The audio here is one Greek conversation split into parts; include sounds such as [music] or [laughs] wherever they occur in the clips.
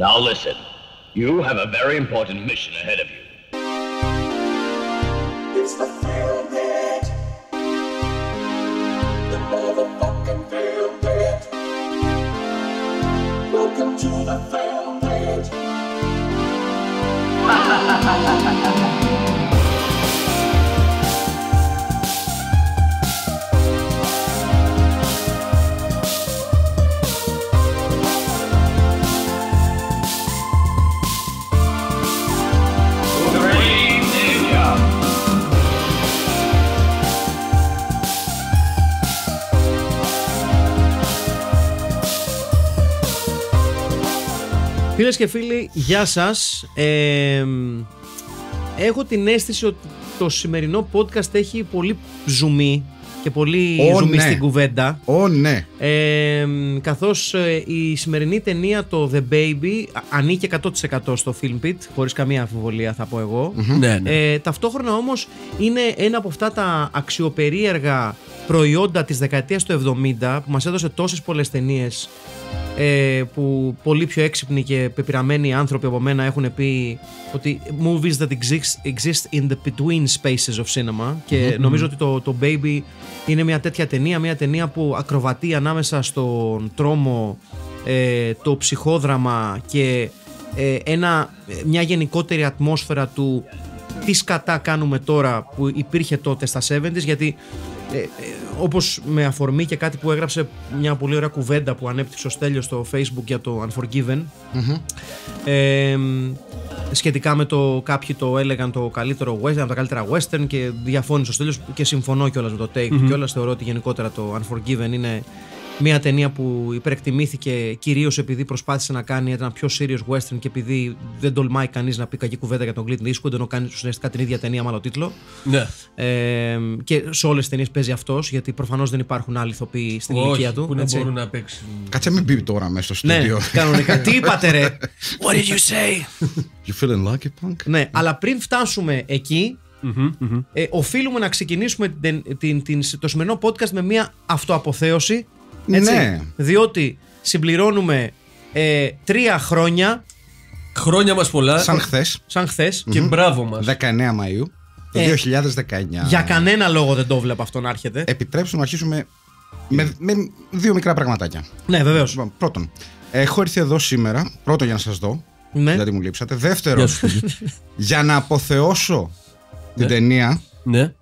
Now listen, you have a very important mission ahead of you. It's the Field bit. The motherfucking Field bit. Welcome to the Field Net. [laughs] Φίλες και φίλοι, γεια σας. Ε, έχω την αίσθηση ότι το σημερινό podcast έχει πολύ ζουμί και πολύ oh, ζουμί ναι. στην κουβέντα. Ω, ναι. Ε, καθώς η σημερινή ταινία, το The Baby, ανήκε 100% στο Film Pit, χωρίς καμία αμφιβολία θα πω εγω ναι, ναι, Ε, ταυτόχρονα όμως είναι ένα από αυτά τα αξιοπερίεργα προϊόντα της δεκαετίας του 70 που μας έδωσε τόσες πολλές ταινίες ε, που πολύ πιο έξυπνοι και πεπειραμένοι άνθρωποι από μένα έχουν πει ότι movies that exist, exist in the between spaces of cinema και νομίζω ότι το, το Baby είναι μια τέτοια ταινία, μια ταινία που ακροβατεί ανάμεσα στον τρόμο, ε, το ψυχόδραμα και ε, ένα, μια γενικότερη ατμόσφαιρα του τι σκατά κάνουμε τώρα που υπήρχε τότε στα 70's γιατί ε, ε, όπως με αφορμή και κάτι που έγραψε μια πολύ ωραία κουβέντα που ανέπτυξε ο Στέλιος στο facebook για το Unforgiven ε, σχετικά με το κάποιοι το έλεγαν το καλύτερο western, καλύτερα western και διαφώνησε ο Στέλιος και συμφωνώ κιόλας με το take mm-hmm. κιόλας θεωρώ ότι γενικότερα το Unforgiven είναι μια ταινία που υπερεκτιμήθηκε κυρίως επειδή προσπάθησε να κάνει ένα πιο serious western και επειδή δεν τολμάει κανείς να πει κακή κουβέντα για τον Clint Eastwood, ενώ κάνει ουσιαστικά την ίδια ταινία με άλλο τίτλο. Ναι. Ε, και σε όλες τις ταινίες παίζει αυτός, γιατί προφανώς δεν υπάρχουν άλλοι ηθοποιοί στην Όχι, ηλικία του. Που μπορούν να παίξουν. Κάτσε μην μπει τώρα μέσα στο ναι, στούντιο. Ναι, κανονικά. τι είπατε, ρε. What did you say? You feeling lucky, punk? Ναι, αλλά πριν φτάσουμε εκεί, Mm-hmm, mm-hmm. Ε, οφείλουμε να ξεκινήσουμε την, την, την, το σημερινό podcast με μια αυτοαποθέωση έτσι, ναι. Διότι συμπληρώνουμε ε, τρία χρόνια. Χρόνια μας πολλά. Σαν χθες. Σαν χθες. Και μπράβο μας. 19 Μαου. Το 2019. Ε, για κανένα λόγο δεν το βλέπω αυτό να έρχεται. Επιτρέψτε να αρχίσουμε με, με δύο μικρά πραγματάκια. Ναι, βεβαίως. Λοιπόν, πρώτον, έχω έρθει εδώ σήμερα. Πρώτον, για να σας δω. Ναι. Γιατί μου λείψατε. Δεύτερον, για να αποθεώσω την ναι. ταινία. Ναι.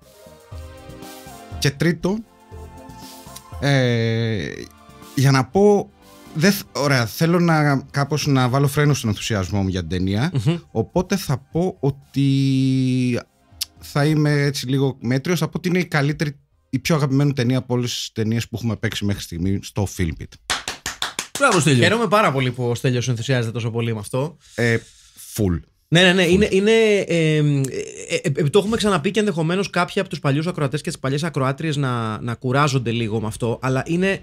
Και τρίτον ε, για να πω. Δεν, ωραία, θέλω να, κάπως να βάλω φρένο στον ενθουσιασμό μου για την ταινια Οπότε θα πω ότι θα είμαι έτσι λίγο μέτριος. Θα πω ότι είναι η καλύτερη, η πιο αγαπημένη ταινία από όλες τις ταινίες που έχουμε παίξει μέχρι στιγμή στο Filmpit. Μπράβο, Στέλιο. Χαίρομαι πάρα πολύ που ο Στέλιος ενθουσιάζεται τόσο πολύ με αυτό. Ε, full. Ναι, ναι, ναι. ε, ε, ε, το έχουμε ξαναπεί και ενδεχομένως κάποιοι από τους παλιούς ακροατές και τις παλιές ακροάτριες να, να κουράζονται λίγο με αυτό. Αλλά είναι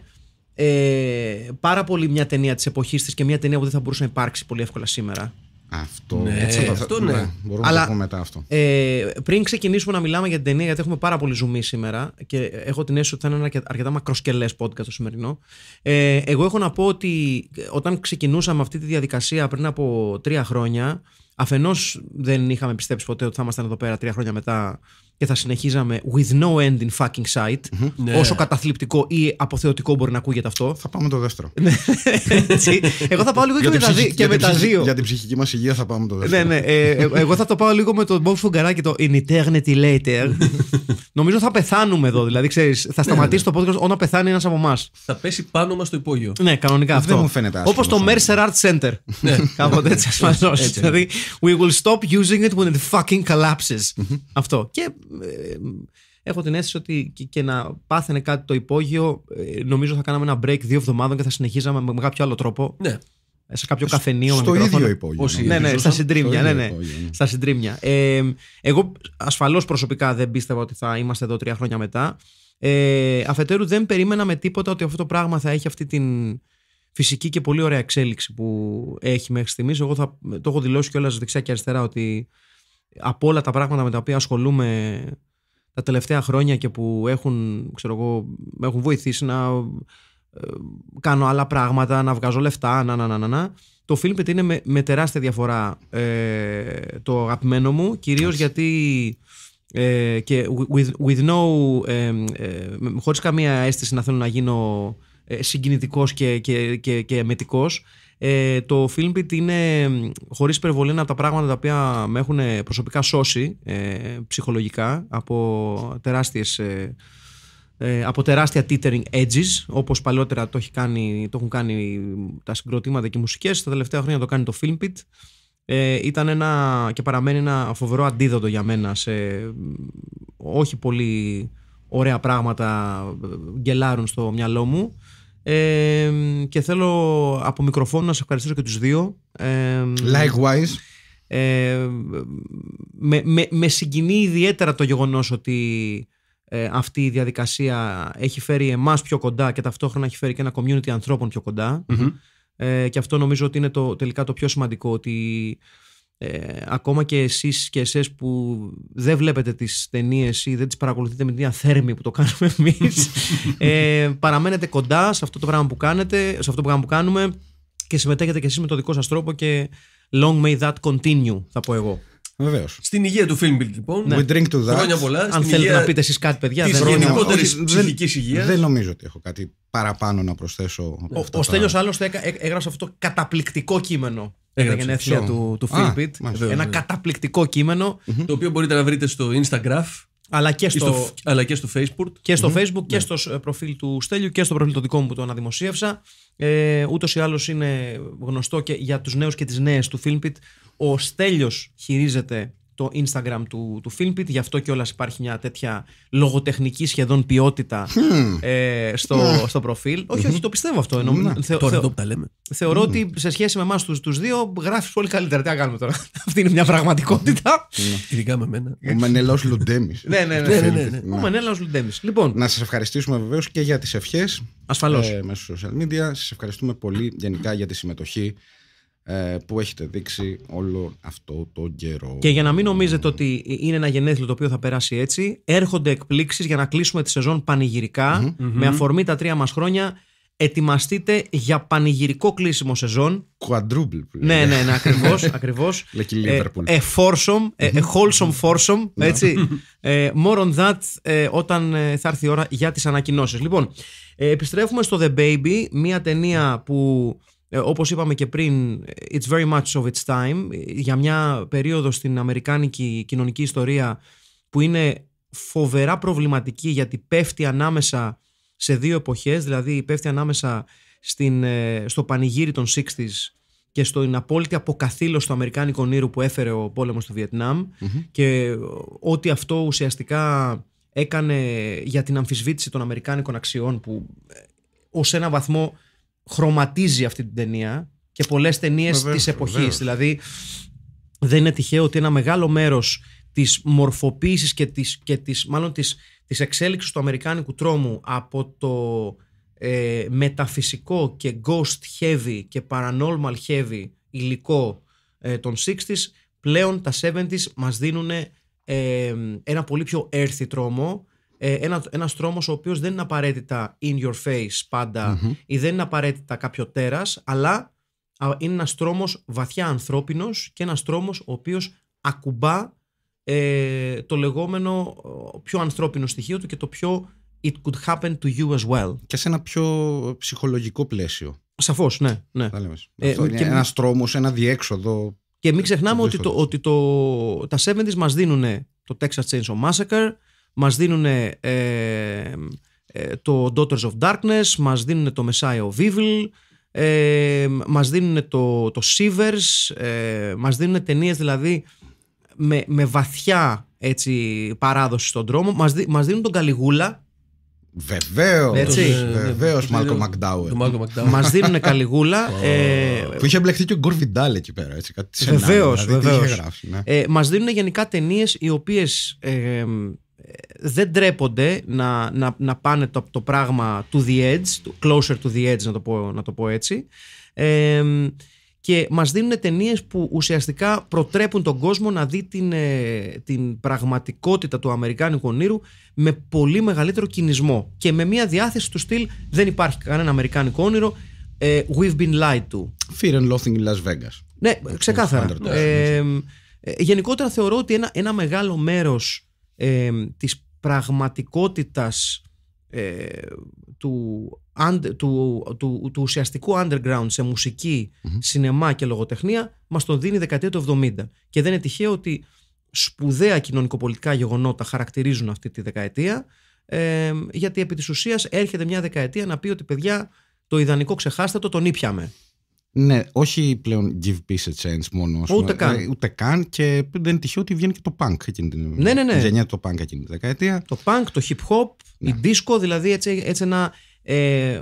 ε, πάρα πολύ μια ταινία της εποχής της και μια ταινία που δεν θα μπορούσε να υπάρξει πολύ εύκολα σήμερα. Αυτό. Ναι, έτσι, θα, αυτό ναι. ναι. Μπορούμε Αλλά, να το πούμε μετά αυτό. Ε, πριν ξεκινήσουμε να μιλάμε για την ταινία, γιατί έχουμε πάρα πολύ ζουμί σήμερα και έχω την αίσθηση ότι θα είναι ένα αρκετά μακροσκελές podcast το σημερινό. Ε, εγώ έχω να πω ότι όταν ξεκινούσαμε αυτή τη διαδικασία πριν από τρία χρόνια, Αφενός δεν είχαμε πιστέψει ποτέ ότι θα ήμασταν εδώ πέρα τρία χρόνια μετά και θα συνεχίζαμε with no end in fucking sight. Ναι. Όσο καταθλιπτικό ή αποθεωτικό μπορεί να ακούγεται αυτό. Θα πάμε το δεύτερο. Ναι. [laughs] εγώ θα πάω λίγο και, με, τα, και με τα δύο. Για την ψυχική μας υγεία θα πάμε το ναι, δεύτερο. ναι, ναι. Ε, εγώ θα το πάω λίγο με τον Bob και το In eternity later. [laughs] Νομίζω θα πεθάνουμε εδώ. Δηλαδή, ξέρεις, θα σταματήσει το podcast όταν πεθάνει ένας από εμάς. Θα πέσει πάνω μας το υπόγειο. Ναι, κανονικά αυτό. Δεν μου φαίνεται Όπως το Mercer Art Center. Κάποτε έτσι ασφαλώ. Δηλαδή, we will stop using it when it fucking collapses. Αυτό. Και ε, έχω την αίσθηση ότι και, να πάθαινε κάτι το υπόγειο, ε, νομίζω θα κάναμε ένα break δύο εβδομάδων και θα συνεχίζαμε με, κάποιο άλλο τρόπο. Ναι. Ε, σε κάποιο καφενείο. Στο με ίδιο υπόγειο. ναι, ναι, στα συντρίμια. Ναι, ναι, ναι, στα συντρίμια. Ε, εγώ ασφαλώς προσωπικά δεν πίστευα ότι θα είμαστε εδώ τρία χρόνια μετά. Ε, αφετέρου δεν περίμενα με τίποτα ότι αυτό το πράγμα θα έχει αυτή την φυσική και πολύ ωραία εξέλιξη που έχει μέχρι στιγμής. Εγώ θα, το έχω δηλώσει κιόλας δεξιά και αριστερά ότι από όλα τα πράγματα με τα οποία ασχολούμαι τα τελευταία χρόνια και που έχουν, ξέρω έχουν βοηθήσει να ε, κάνω άλλα πράγματα, να βγάζω λεφτά, να, να, να, να. Το φιλμ είναι με, με τεράστια διαφορά ε, το αγαπημένο μου, κυρίως γιατί ε, και with, with no, χωρίς καμία αίσθηση να θέλω να γίνω συγκινητικός και, και, και, και ε, το Filmbit είναι χωρίς υπερβολή ένα από τα πράγματα τα οποία με έχουν προσωπικά σώσει ε, ψυχολογικά από τεράστιες ε, ε, από τεράστια teetering edges όπως παλιότερα το, το έχουν κάνει τα συγκροτήματα και οι μουσικές τα τελευταία χρόνια το κάνει το Filmpit ε, ήταν ένα και παραμένει ένα φοβερό αντίδοτο για μένα σε όχι πολύ ωραία πράγματα ε, γελάρουν στο μυαλό μου και θέλω από μικροφόνο να σε ευχαριστήσω και τους δύο. Likewise. με, με, με συγκινεί ιδιαίτερα το γεγονός ότι ε, αυτή η διαδικασία έχει φέρει εμάς πιο κοντά και ταυτόχρονα έχει φέρει και ένα community ανθρώπων πιο κοντα ε, και αυτό νομίζω ότι είναι το, τελικά το πιο σημαντικό ότι ε, ακόμα και εσείς και εσές που δεν βλέπετε τις ταινίες ή δεν τις παρακολουθείτε με την αθέρμη που το κάνουμε [laughs] εμείς ε, παραμένετε κοντά σε αυτό το πράγμα που κάνετε σε αυτό το πράγμα που κάνουμε και συμμετέχετε και εσείς με το δικό σας τρόπο και long may that continue θα πω εγώ στην υγεία του Film λοιπόν. Ναι. We drink to that. πολλά. Αν θέλετε να πείτε εσείς κάτι, παιδιά. Της γενικότερη ψυχικής υγείας. Δεν νομίζω ότι έχω κάτι παραπάνω να προσθέσω. Ο, ο Στέλιος, άλλωστε, ε- έγραψε αυτό το καταπληκτικό κείμενο για την γενέθλια του, του Ένα καταπληκτικό κείμενο. Το οποίο μπορείτε να βρείτε στο Instagram αλλά και στο, αλλά και στο Facebook. Και στο Facebook και ναι. στο προφίλ του Στέλιου και στο προφίλ του δικό μου που το αναδημοσίευσα. Ε, Ούτως ή άλλως είναι γνωστό και για τους νέους και τις νέες του Filmpit. Ο Στέλιος χειρίζεται το Instagram του, του Filmpit. Γι' αυτό κιόλας υπάρχει μια τέτοια λογοτεχνική σχεδόν ποιότητα ε, στο, ναι. στο προφίλ. Όχι, όχι, το πιστεύω αυτό. Ενώ, ναι. τώρα που λέμε. Θεωρώ ότι σε σχέση με εμάς τους δύο γράφεις πολύ καλύτερα. Τι να κάνουμε τώρα. [laughs] Αυτή είναι μια πραγματικότητα. Ναι. Ειδικά με μένα. Ο Μενέλαο Λουντέμι. Ναι, ναι, ναι. Ο Μενέλαο Λουντέμι. Λοιπόν. Να σας ευχαριστήσουμε βεβαίως και για τις ευχές. Ασφαλώς. Ε, μέσω social media. Σας ευχαριστούμε πολύ γενικά για τη συμμετοχή ε, που έχετε δείξει όλο αυτό το καιρό. Και για να μην νομίζετε ότι είναι ένα γενέθλιο το οποίο θα περάσει έτσι, έρχονται εκπλήξεις για να κλείσουμε τη σεζόν με αφορμή τα τρία μας χρόνια. Ετοιμαστείτε για πανηγυρικό κλείσιμο σεζόν. Quadruple. Ναι, ναι, ναι, ναι, ακριβώς. ακριβώς. a foursome, a wholesome Έτσι. [laughs] Ε, more on that ε, όταν θα έρθει η ώρα για τις ανακοινώσεις. Λοιπόν, επιστρέφουμε στο The Baby, μια ταινία που ε, όπως είπαμε και πριν, it's very much of its time, για μια περίοδο στην αμερικάνικη κοινωνική ιστορία που είναι φοβερά προβληματική γιατί πέφτει ανάμεσα σε δύο εποχές, δηλαδή πέφτει ανάμεσα στην, ε, στο πανηγύρι των 60 και στην απόλυτη αποκαθήλωση του Αμερικάνικου όνειρου που έφερε ο πόλεμος του βιετναμ και ό,τι αυτό ουσιαστικά έκανε για την αμφισβήτηση των Αμερικάνικων αξιών που ε, ως ένα βαθμό χρωματίζει αυτή την ταινία και πολλές ταινίες της εποχής. Δηλαδή, δεν είναι τυχαίο ότι ένα μεγάλο μέρος της μορφοποίησης και της και της, μάλλον της, της εξέλιξης του Αμερικάνικου τρόμου από το ε, μεταφυσικό και ghost heavy και paranormal heavy υλικό ε, των 60s, πλέον τα 70s μας δίνουν ε, ένα πολύ πιο έρθι τρόμο ε, ένα, ένας τρόμος ο οποίος δεν είναι απαραίτητα in your face παντα ή δεν είναι απαραίτητα κάποιο τέρας, αλλά είναι ένας τρόμος βαθιά ανθρώπινος και ένας τρόμος ο οποίος ακουμπά ε, το λεγόμενο πιο ανθρώπινο στοιχείο του και το πιο it could happen to you as well. Και σε ένα πιο ψυχολογικό πλαίσιο. Σαφώς, ναι. ναι. Θα ε, ένας τρόμος, ένα διέξοδο. Και μην ξεχνάμε ότι, το, ότι το, τα 70's μας δίνουν το Texas Chainsaw Massacre, μας δίνουν ε, ε, το Daughters of Darkness, μας δίνουν το Messiah of Evil, ε, μας δίνουν το, το Sivers, ε, μας δίνουν ταινίες δηλαδή με, με βαθιά έτσι, παράδοση στον τρόμο, μας, δίνουν τον Καλιγούλα, Βεβαίως. Βεβαίω, Μάλκο Μακντάουερ. Μα δίνουν καλιγούλα. Ε, Που είχε μπλεχτεί και ο Γκορ Βιντάλ εκεί πέρα. Βεβαίω. Μα δίνουν γενικά ταινίες οι οποίες ε, δεν τρέπονται να, να, να πάνε το, το πράγμα to the edge, closer to the edge να το πω, να το πω έτσι. και μας δίνουν ταινίες που ουσιαστικά προτρέπουν τον κόσμο να δει την, ε, την πραγματικότητα του Αμερικάνικου ονείρου με πολύ μεγαλύτερο κινησμό και με μια διάθεση του στυλ δεν υπάρχει κανένα Αμερικάνικο όνειρο, ε, we've been lied to. Fear and Loathing in Las Vegas. Ναι, ξεκάθαρα. Ε, γενικότερα θεωρώ ότι ένα, ένα μεγάλο μέρος ε, της πραγματικότητας ε, του, του, του, του, ουσιαστικού underground σε μουσικη mm σινεμά και λογοτεχνία μας τον δίνει δεκαετία του 70. Και δεν είναι τυχαίο ότι σπουδαία κοινωνικοπολιτικά γεγονότα χαρακτηρίζουν αυτή τη δεκαετία ε, γιατί επί της ουσίας έρχεται μια δεκαετία να πει ότι παιδιά το ιδανικό ξεχάστε το, τον ήπιαμε. Ναι, όχι πλέον give peace a chance μόνο. Ούτε καν. Ε, ούτε καν και δεν είναι τυχαίο ότι βγαίνει και το punk εκείνη την ναι, ναι, ναι. γενιά το punk εκείνη τη δεκαετία. Το punk, το hip hop, η ναι. disco, δηλαδή έτσι, έτσι ένα. Ε,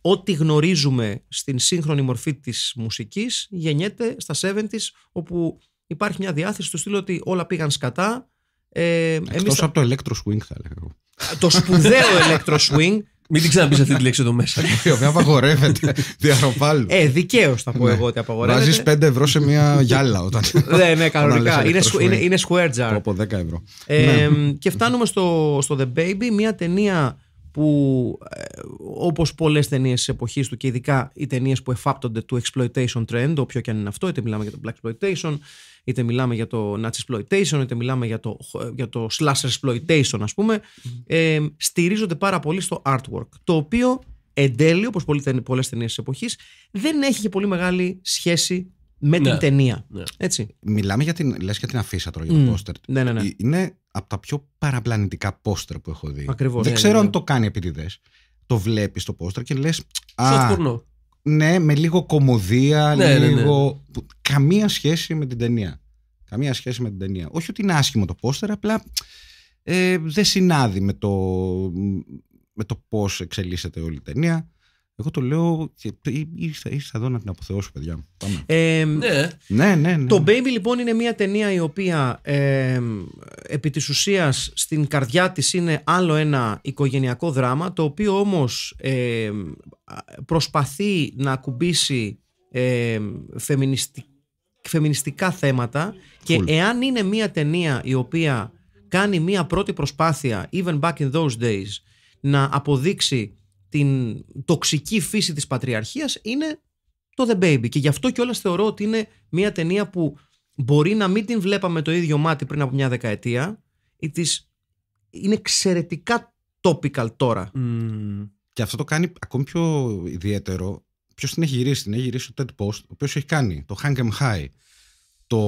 ό,τι γνωρίζουμε στην σύγχρονη μορφή της μουσικής γεννιέται στα 70s όπου υπάρχει μια διάθεση του στήλου ότι όλα πήγαν σκατά. Ε, από το electro swing θα λέγαμε. Το σπουδαίο [laughs] electro swing μην την ξαναπείς αυτή τη λέξη εδώ μέσα. Η [laughs] οποία απαγορεύεται [laughs] διαρροπάλου. Ε, δικαίως θα πω ναι. εγώ ότι απαγορεύεται. Βάζεις 5 ευρώ σε μια γυάλα όταν. [laughs] Ναι, ναι, κανονικά. Είναι square jar. Από 10 ευρώ. Ε, ναι. Και φτάνουμε στο The Baby, μια ταινία που ε, όπως πολλές ταινίες της εποχής του και ειδικά οι ταινίες που εφάπτονται του exploitation trend, όποιο και αν είναι αυτό, είτε μιλάμε για το black exploitation, είτε μιλάμε για το Nazi Exploitation, είτε μιλάμε για το, για το slasher Exploitation, ας πούμε, mm-hmm. ε, στηρίζονται πάρα πολύ στο artwork, το οποίο εν τέλει, όπως πολλές ταινίες της εποχής, δεν έχει και πολύ μεγάλη σχέση με την ναι. ταινία. Ναι. Έτσι. Μιλάμε για την, λες για την αφίσα τώρα, για το mm. πόστερ. Ναι, ναι, ναι. Ε, είναι από τα πιο παραπλανητικά πόστερ που έχω δει. Ακριβώς. Δεν ναι, ξέρω αν το κάνει επίτηδε. Το βλέπεις το πόστερ και λες. Α, ναι, με λίγο κομμωδία, ναι, ναι, ναι. λίγο. Καμία σχέση με την ταινία. Καμία σχέση με την ταινία. Όχι ότι είναι άσχημο το πόστερ, απλά ε, δεν συνάδει με το, με το πώς εξελίσσεται όλη η ταινία. Εγώ το λέω. Ήρθα, εδώ να την αποθεώσω, παιδιά. Πάμε. Ε, ναι. Ναι, ναι, Το Baby, λοιπόν, είναι μια ταινία η οποία ε, επί της ουσίας στην καρδιά της είναι άλλο ένα οικογενειακό δράμα, το οποίο όμως προσπαθεί να ακουμπήσει ε, φεμινιστικά θέματα και εάν είναι μια ταινία η οποία κάνει μια πρώτη προσπάθεια, even back in those days, να αποδείξει την τοξική φύση της πατριαρχίας είναι το The Baby. Και γι' αυτό κιόλας θεωρώ ότι είναι μια ταινία που μπορεί να μην την βλέπαμε το ίδιο μάτι πριν από μια δεκαετία. η Είναι εξαιρετικά topical τώρα. Και αυτό το κάνει ακόμη πιο ιδιαίτερο. Ποιο την έχει γυρίσει, την έχει γυρίσει ο Ted Post, ο οποίος έχει κάνει το Hang High, το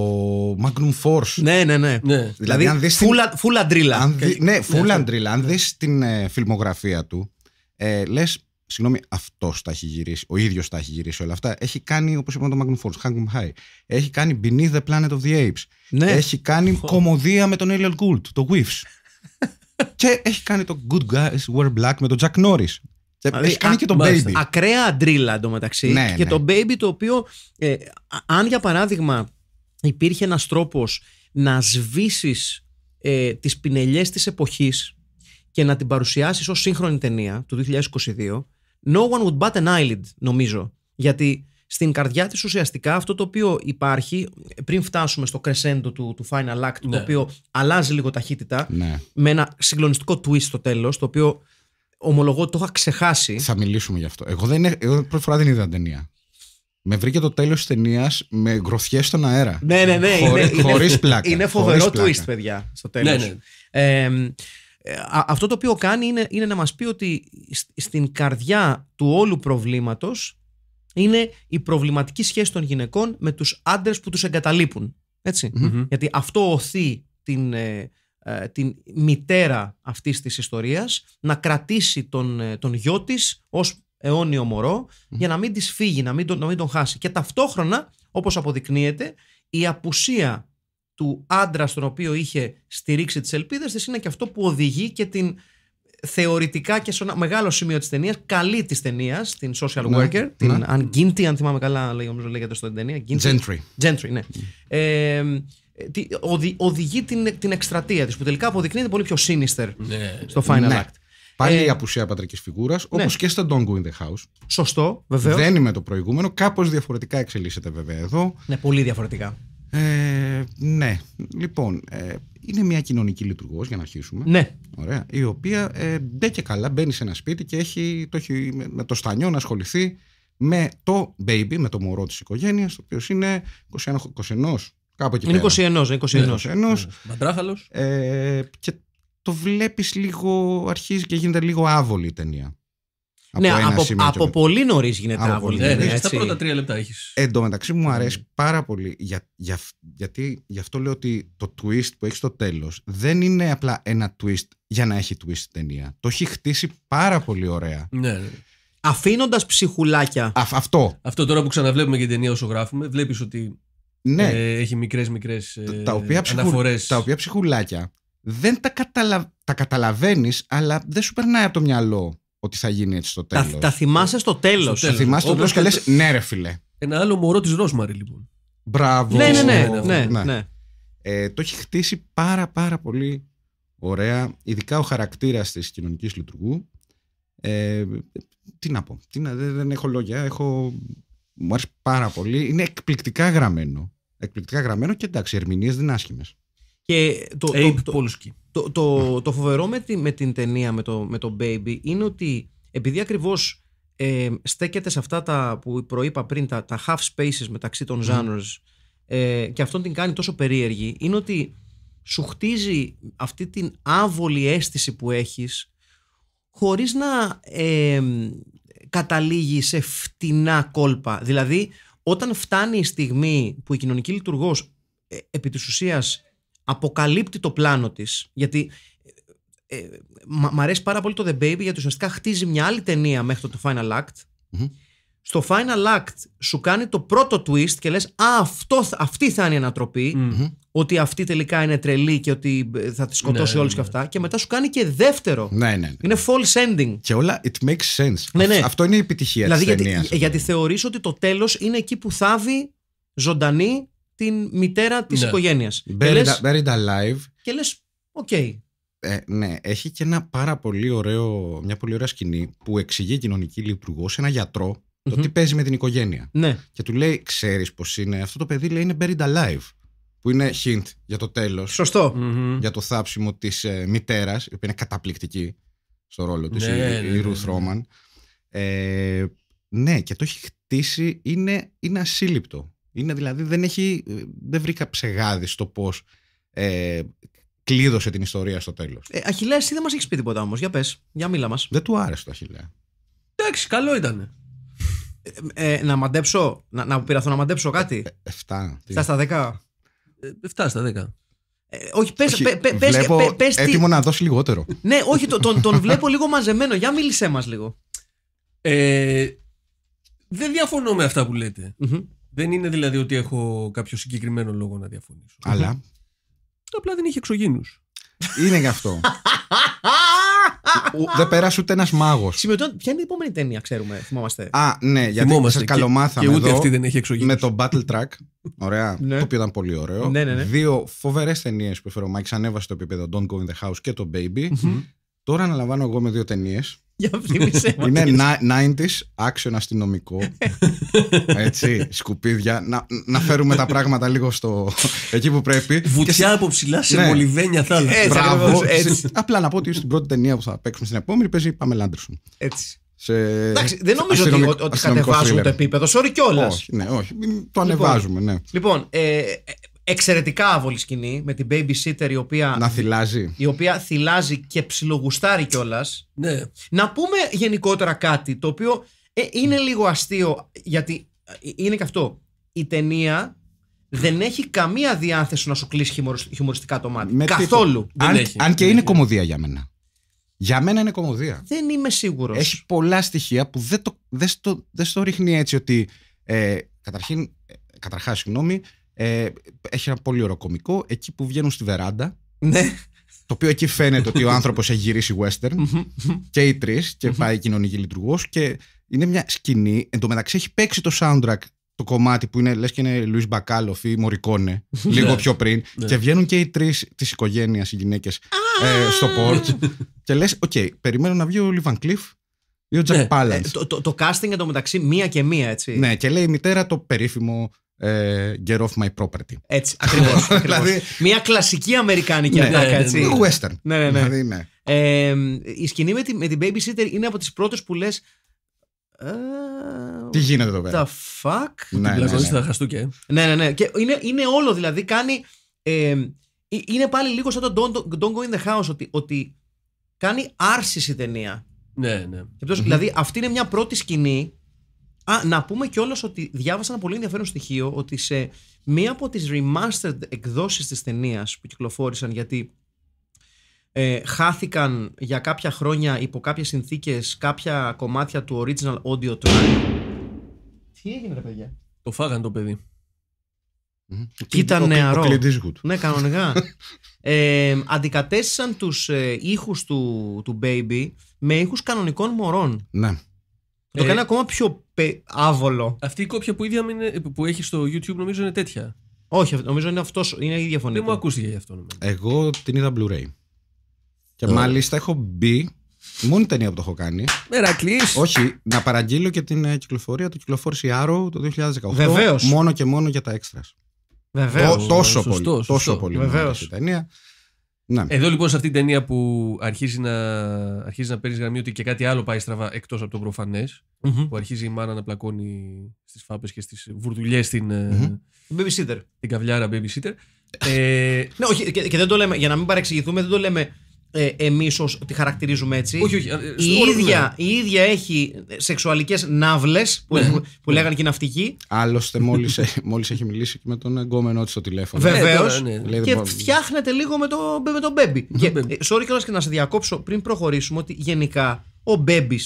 Magnum Force. Ναι, ναι, ναι. ναι. Δηλαδή, αν δεις full, αντρίλα. Ναι, ναι, ναι. δεις την ε, φιλμογραφία του, ε, λες, συγγνώμη, αυτός τα έχει γυρίσει, ο ίδιος τα έχει γυρίσει όλα αυτά. Έχει κάνει, όπως είπαμε το Magnum Force, Hangum High. Έχει κάνει Beneath the Planet of the Apes. Ναι. Έχει κάνει κομμωδία με τον Ariel Gould, το Whiffs. [laughs] και έχει κάνει το Good Guys Were Black με τον Jack Norris. έχει κάνει και το Baby. Ακραία αντρίλα εντωμεταξύ. Ναι, και ναι. το Baby το οποίο, ε, αν για παράδειγμα υπήρχε ένας τρόπος να σβήσεις ε, τις πινελιές της εποχής και να την παρουσιάσεις ως σύγχρονη ταινία του 2022, no one would bat an eyelid, νομίζω. Γιατί στην καρδιά της ουσιαστικά αυτό το οποίο υπάρχει, πριν φτάσουμε στο κρεσέντο του, του final act, το ναι. οποίο αλλάζει λίγο ταχύτητα, ναι. με ένα συγκλονιστικό twist στο τέλος, το οποίο ομολογώ το είχα ξεχάσει. Θα μιλήσουμε γι' αυτό. Εγώ, δεν, ε, εγώ πρώτη φορά δεν είδα ταινία. Με βρήκε το τέλος της ταινίας με γκροθιές στον αέρα. Ναι, ναι, ναι. Χωρί πλάκα. Είναι φοβερό twist, παιδιά, στο ναι, τέλος. Ε, αυτό το οποίο κάνει είναι, είναι να μας πει ότι στην καρδιά του όλου προβλήματος είναι η προβληματική σχέση των γυναικών με τους άντρες που τους εγκαταλείπουν. Γιατί αυτό οθεί την, ε, ε, την μητέρα αυτής της ιστορίας να κρατήσει τον, τον γιο της ως αιώνιο για να μην της φύγει, να μην τον, να μην τον χάσει. Και ταυτόχρονα, όπως αποδεικνύεται, η απουσία του άντρα στον οποίο είχε στηρίξει τις ελπίδες της είναι και αυτό που οδηγεί και την θεωρητικά και σε ένα μεγάλο σημείο της ταινίας, καλή της ταινίας, την social ναι, worker, ναι. την αν ginty αν θυμάμαι καλά λέγεται στην ταινία. Gentry. Gentry, ναι. Ε, τη, οδηγεί την, την εκστρατεία της που τελικά αποδεικνύεται πολύ πιο sinister ναι, στο final act. Πάλι ε, η απουσία πατρικής φιγούρας, όπως και στο Don't Go in the House. Σωστό, βεβαίως. Δεν είμαι το προηγούμενο. Κάπως διαφορετικά εξελίσσεται βέβαια εδώ. Ναι, πολύ διαφορετικά. Ε, ναι, λοιπόν, ε, είναι μια κοινωνική λειτουργός, για να αρχίσουμε. Ναι. Ωραία, η οποία ε, και καλά μπαίνει σε ένα σπίτι και έχει, το έχει με το στανιό να ασχοληθεί με το baby, με το μωρό της οικογένειας, το οποίος είναι 21, 21 κάπου εκεί είναι πέρα. 21, 21. 21. Μαντράχαλος. Ε, και το βλέπεις λίγο, αρχίζει και γίνεται λίγο άβολη η ταινία. Ναι, από ναι, από, από πολύ νωρίς γίνεται άβολη. Ναι, τα πρώτα τρία λεπτά έχεις. Εν τω μεταξύ μου ναι. αρέσει πάρα πολύ. Για, για, γιατί γι' αυτό λέω ότι το twist που έχει στο τέλος δεν είναι απλά ένα twist για να έχει twist ταινία. Το έχει χτίσει πάρα πολύ ωραία. Ναι. ναι. Αφήνοντας ψυχουλάκια. αυτό. Αυτό τώρα που ξαναβλέπουμε και την ταινία όσο γράφουμε, βλέπεις ότι. Ναι. Ε, έχει μικρές μικρές ε, τα, οποία τα οποία ψυχουλάκια δεν τα, καταλα... τα καταλαβαίνεις, αλλά δεν σου περνάει από το μυαλό ότι θα γίνει έτσι στο τέλος. Τα, θυμάσαι στο τέλος. Τα θυμάσαι στο τέλος και λες, ναι, ρε φιλε. Ένα άλλο μωρό της Ρόσμαρη, λοιπόν. Μπράβο. Ναι ναι ναι, ναι, ναι, ναι. ναι, Ε, το έχει χτίσει πάρα πάρα πολύ ωραία, ειδικά ο χαρακτήρας της κοινωνικής λειτουργού. Ε, τι να πω, τι να, δεν, έχω λόγια, έχω... μου άρεσε πάρα πολύ. Είναι εκπληκτικά γραμμένο. Εκπληκτικά γραμμένο και εντάξει, οι ερμηνείες δεν είναι άσχημες. Και το, το, το, το, φοβερό με, την ταινία με το, με το Baby είναι ότι επειδή ακριβώς ε, στέκεται σε αυτά τα που προείπα πριν, τα, τα half spaces μεταξύ των mm. και αυτόν την κάνει τόσο περίεργη, είναι ότι σου χτίζει αυτή την άβολη αίσθηση που έχεις χωρίς να ε, καταλήγει σε φτηνά κόλπα. Δηλαδή, όταν φτάνει η στιγμή που η κοινωνική λειτουργός ε, επί της ουσίας αποκαλύπτει το πλάνο της γιατί ε, ε αρέσει πάρα πολύ το The Baby γιατί ουσιαστικά χτίζει μια άλλη ταινία μέχρι το, Final Act στο Final Act σου κάνει το πρώτο twist και λες α αυτό, αυτή θα είναι η ανατροπη ότι αυτή τελικά είναι τρελή και ότι ε, θα τη σκοτώσει ναι, και ναι. αυτά και μετά σου κάνει και δεύτερο ναι, ναι, είναι false ending και όλα it makes sense αυτό είναι η επιτυχία δηλαδή, της γιατί, γιατί θεωρείς ότι το τέλος είναι εκεί που θάβει ζωντανή την μητέρα της ναι. οικογένειας. Buried, Alive. Και λες, οκ. Okay. Ε, ναι, έχει και ένα πάρα πολύ ωραίο, μια πολύ ωραία σκηνή που εξηγεί κοινωνική λειτουργός σε ένα γιατρό το mm τι παίζει με την οικογένεια. Ναι. Και του λέει, ξέρεις πώ είναι. Αυτό το παιδί λέει είναι buried alive. Που είναι hint για το τέλος. Για το θάψιμο της ε, μητέρας, η οποία είναι καταπληκτική στο ρόλο της, ναι, η, ναι, η ναι, ναι. Ε, ναι, και το έχει χτίσει, είναι, είναι ασύλληπτο. Είναι δηλαδή, δεν, έχει, δεν βρήκα ψεγάδι στο πώς ε, κλείδωσε την ιστορία στο τέλος. Ε, Αχιλέα, εσύ δεν μας έχεις πει τίποτα όμως. Για πες, για μίλα μας. Δεν του άρεσε το Αχιλέα. Εντάξει, καλό ήταν. Ε, ε, να μαντέψω, να, να πειραθώ να μαντέψω κάτι. 7. Ε, ε, στα 10. 7 στα 10. Ε, όχι, πες, πες, πες, πες, έτοιμο τι... να δώσει λιγότερο. ναι, όχι, τον, τον βλέπω λίγο μαζεμένο. Για μίλησέ μας λίγο. δεν διαφωνώ με αυτά που λετε δεν είναι δηλαδή ότι έχω κάποιο συγκεκριμένο λόγο να διαφωνήσω. Αλλά. Απλά δεν έχει εξωγήνους. Είναι γι' αυτό. Δεν πέρασε ούτε ένας μάγος. ποια είναι η επόμενη ταινία, ξέρουμε, θυμόμαστε. Α, ναι, γιατί θυμόμαστε. Σας καλομάθαμε. Και, ούτε εδώ, αυτή δεν έχει εξωγήνους. Με το Battle Track. Ωραία. [laughs] Ναι. Το οποίο ήταν πολύ ωραίο. Ναι, ναι, ναι. Δύο φοβερές ταινίες που έφερε ο Μάικ. Ανέβασε το επίπεδο Don't Go in the House και το Baby. Τώρα αναλαμβάνω εγώ με δύο ταινίες. Για ειναι Είναι 90s, action αστυνομικό. [laughs] Έτσι, σκουπίδια. Να, να φέρουμε τα πράγματα λίγο στο. εκεί που πρέπει. Βουτιά από ψηλά σε ναι. μολυβένια θάλασσα. έτσι. Απλά να πω ότι στην πρώτη ταινία που θα παίξουμε στην επόμενη παίζει Πάμε Λάντρισον. Έτσι. δεν νομίζω ότι, ότι κατεβάζουμε το επίπεδο. Sorry κιόλας. Όχι, ναι, όχι. Το λοιπόν, ανεβάζουμε, ναι. Λοιπόν, ε, Εξαιρετικά άβολη σκηνή με την babysitter η οποία. Να θυλάζει. Η οποία θυλάζει και ψιλογουστάρει κιόλας. Ναι. Να πούμε γενικότερα κάτι το οποίο ε, είναι λίγο αστείο γιατί ε, είναι και αυτό. Η ταινία δεν έχει καμία διάθεση να σου κλείσει χιουμοριστικά το μάτι. Καθόλου. αν, και είναι κομμωδία για μένα. Για μένα είναι κομμωδία. Δεν είμαι σίγουρος. Έχει πολλά στοιχεία που δεν το, δεν στο, δεν ρίχνει έτσι ότι. Ε, καταρχήν, ε, καταρχάς, συγγνώμη, ε, έχει ένα πολύ ωραίο κωμικό. Εκεί που βγαίνουν στη βεράντα. Ναι. Το οποίο εκεί φαίνεται ότι ο άνθρωπος έχει γυρίσει western και οι τρεις και πάει κοινωνική λειτουργός. Και είναι μια σκηνή. Εν τω μεταξύ έχει παίξει το soundtrack το κομμάτι που είναι λες και είναι Λουίς Μπακάλοφ ή Μωρικόνε ναι. λίγο πιο πριν. Ναι. Και βγαίνουν και οι τρεις της οικογένειας οι γυναίκες ε, στο πόρτ. Και λες οκ, περιμένω να βγει ο Λιβαν Κλειφ ή ο ναι. ε, Τζακ Πάλαντ. Το casting εντωμεταξύ μία και μία, έτσι. Ναι, και λέει η μητέρα το περίφημο ε, get off my property. Έτσι, ακριβώς. [laughs] δηλαδή... Μια κλασική αμερικάνικη ατάκα, ναι, ναι, έτσι. Ναι, western. Ναι, ναι, ναι. Δηλαδή, ναι. Ε, η σκηνή με, τη, με την babysitter είναι από τις πρώτες που λες ε, τι γίνεται εδώ πέρα. The fuck. Ναι, ναι, ναι. Τα χαστούκια. Ναι, ναι, ναι. Και είναι, είναι όλο δηλαδή. Κάνει. Ε, ε, είναι πάλι λίγο σαν το Don't, don't Go in the House ότι, ότι κάνει η ταινία. Ναι, ναι. Και mm-hmm. Δηλαδή αυτή είναι μια πρώτη σκηνή να πούμε κιόλας ότι διάβασα ένα πολύ ενδιαφέρον στοιχείο ότι σε μία από τις remastered εκδόσεις της ταινίας που κυκλοφόρησαν γιατί ε, χάθηκαν για κάποια χρόνια υπό κάποιες συνθήκες κάποια κομμάτια του original audio track. Τι έγινε, ρε παιδιά. Το φάγανε το παιδί. Και ήταν νεαρό. Ναι, κανονικά. [laughs] ε, αντικατέστησαν τους ε, ήχους του, του Baby με ήχους κανονικών μωρών. Ναι. Το ε, κάνει ακόμα πιο άβολο. Αυτή η κόπια που, ίδια είναι, που έχει στο YouTube νομίζω είναι τέτοια. Όχι, νομίζω είναι αυτός. Είναι η φωνή Δεν μου ακούστηκε γι' αυτό. Νομίζω. Εγώ την είδα Blu-ray. Και ε. μάλιστα έχω μπει. Μόνη ταινία που το έχω κάνει. Μερακλή. Όχι, να παραγγείλω και την ε, κυκλοφορία. του κυκλοφόρηση άρω το 2018. Βεβαίως. Μόνο και μόνο για τα έξτρα. Βεβαίω. Τόσο, πολύ. Τόσο πολύ. Βεβαίω. Ναι. Εδώ λοιπόν σε αυτή την ταινία που αρχίζει να, αρχίζει να παίρνεις γραμμή ότι και κάτι άλλο πάει στραβά εκτός από το προφανε Που αρχίζει η μάνα να πλακώνει στις φάπες και στις βουρδουλιές ε, την. Mm-hmm. sitter Την καβλιάρα sitter. Ε, ε... ναι, όχι, και, και, δεν το λέμε, για να μην παρεξηγηθούμε, δεν το λέμε ε, ως, τη χαρακτηρίζουμε έτσι. Όχι, όχι, ε, η, ίδια, ναι. η ίδια έχει σεξουαλικές ναύλες που, ναι, που, ναι. λέγανε και ναυτικοί. Άλλωστε, μόλις ε, μόλις έχει μιλήσει με τον εγκόμενό της στο τηλέφωνο. Ε, Βεβαίω. Και φτιάχνεται λίγο με το με το Μπέμπι. Sorry και να σε διακόψω πριν προχωρήσουμε ότι γενικά ο Μπέμπις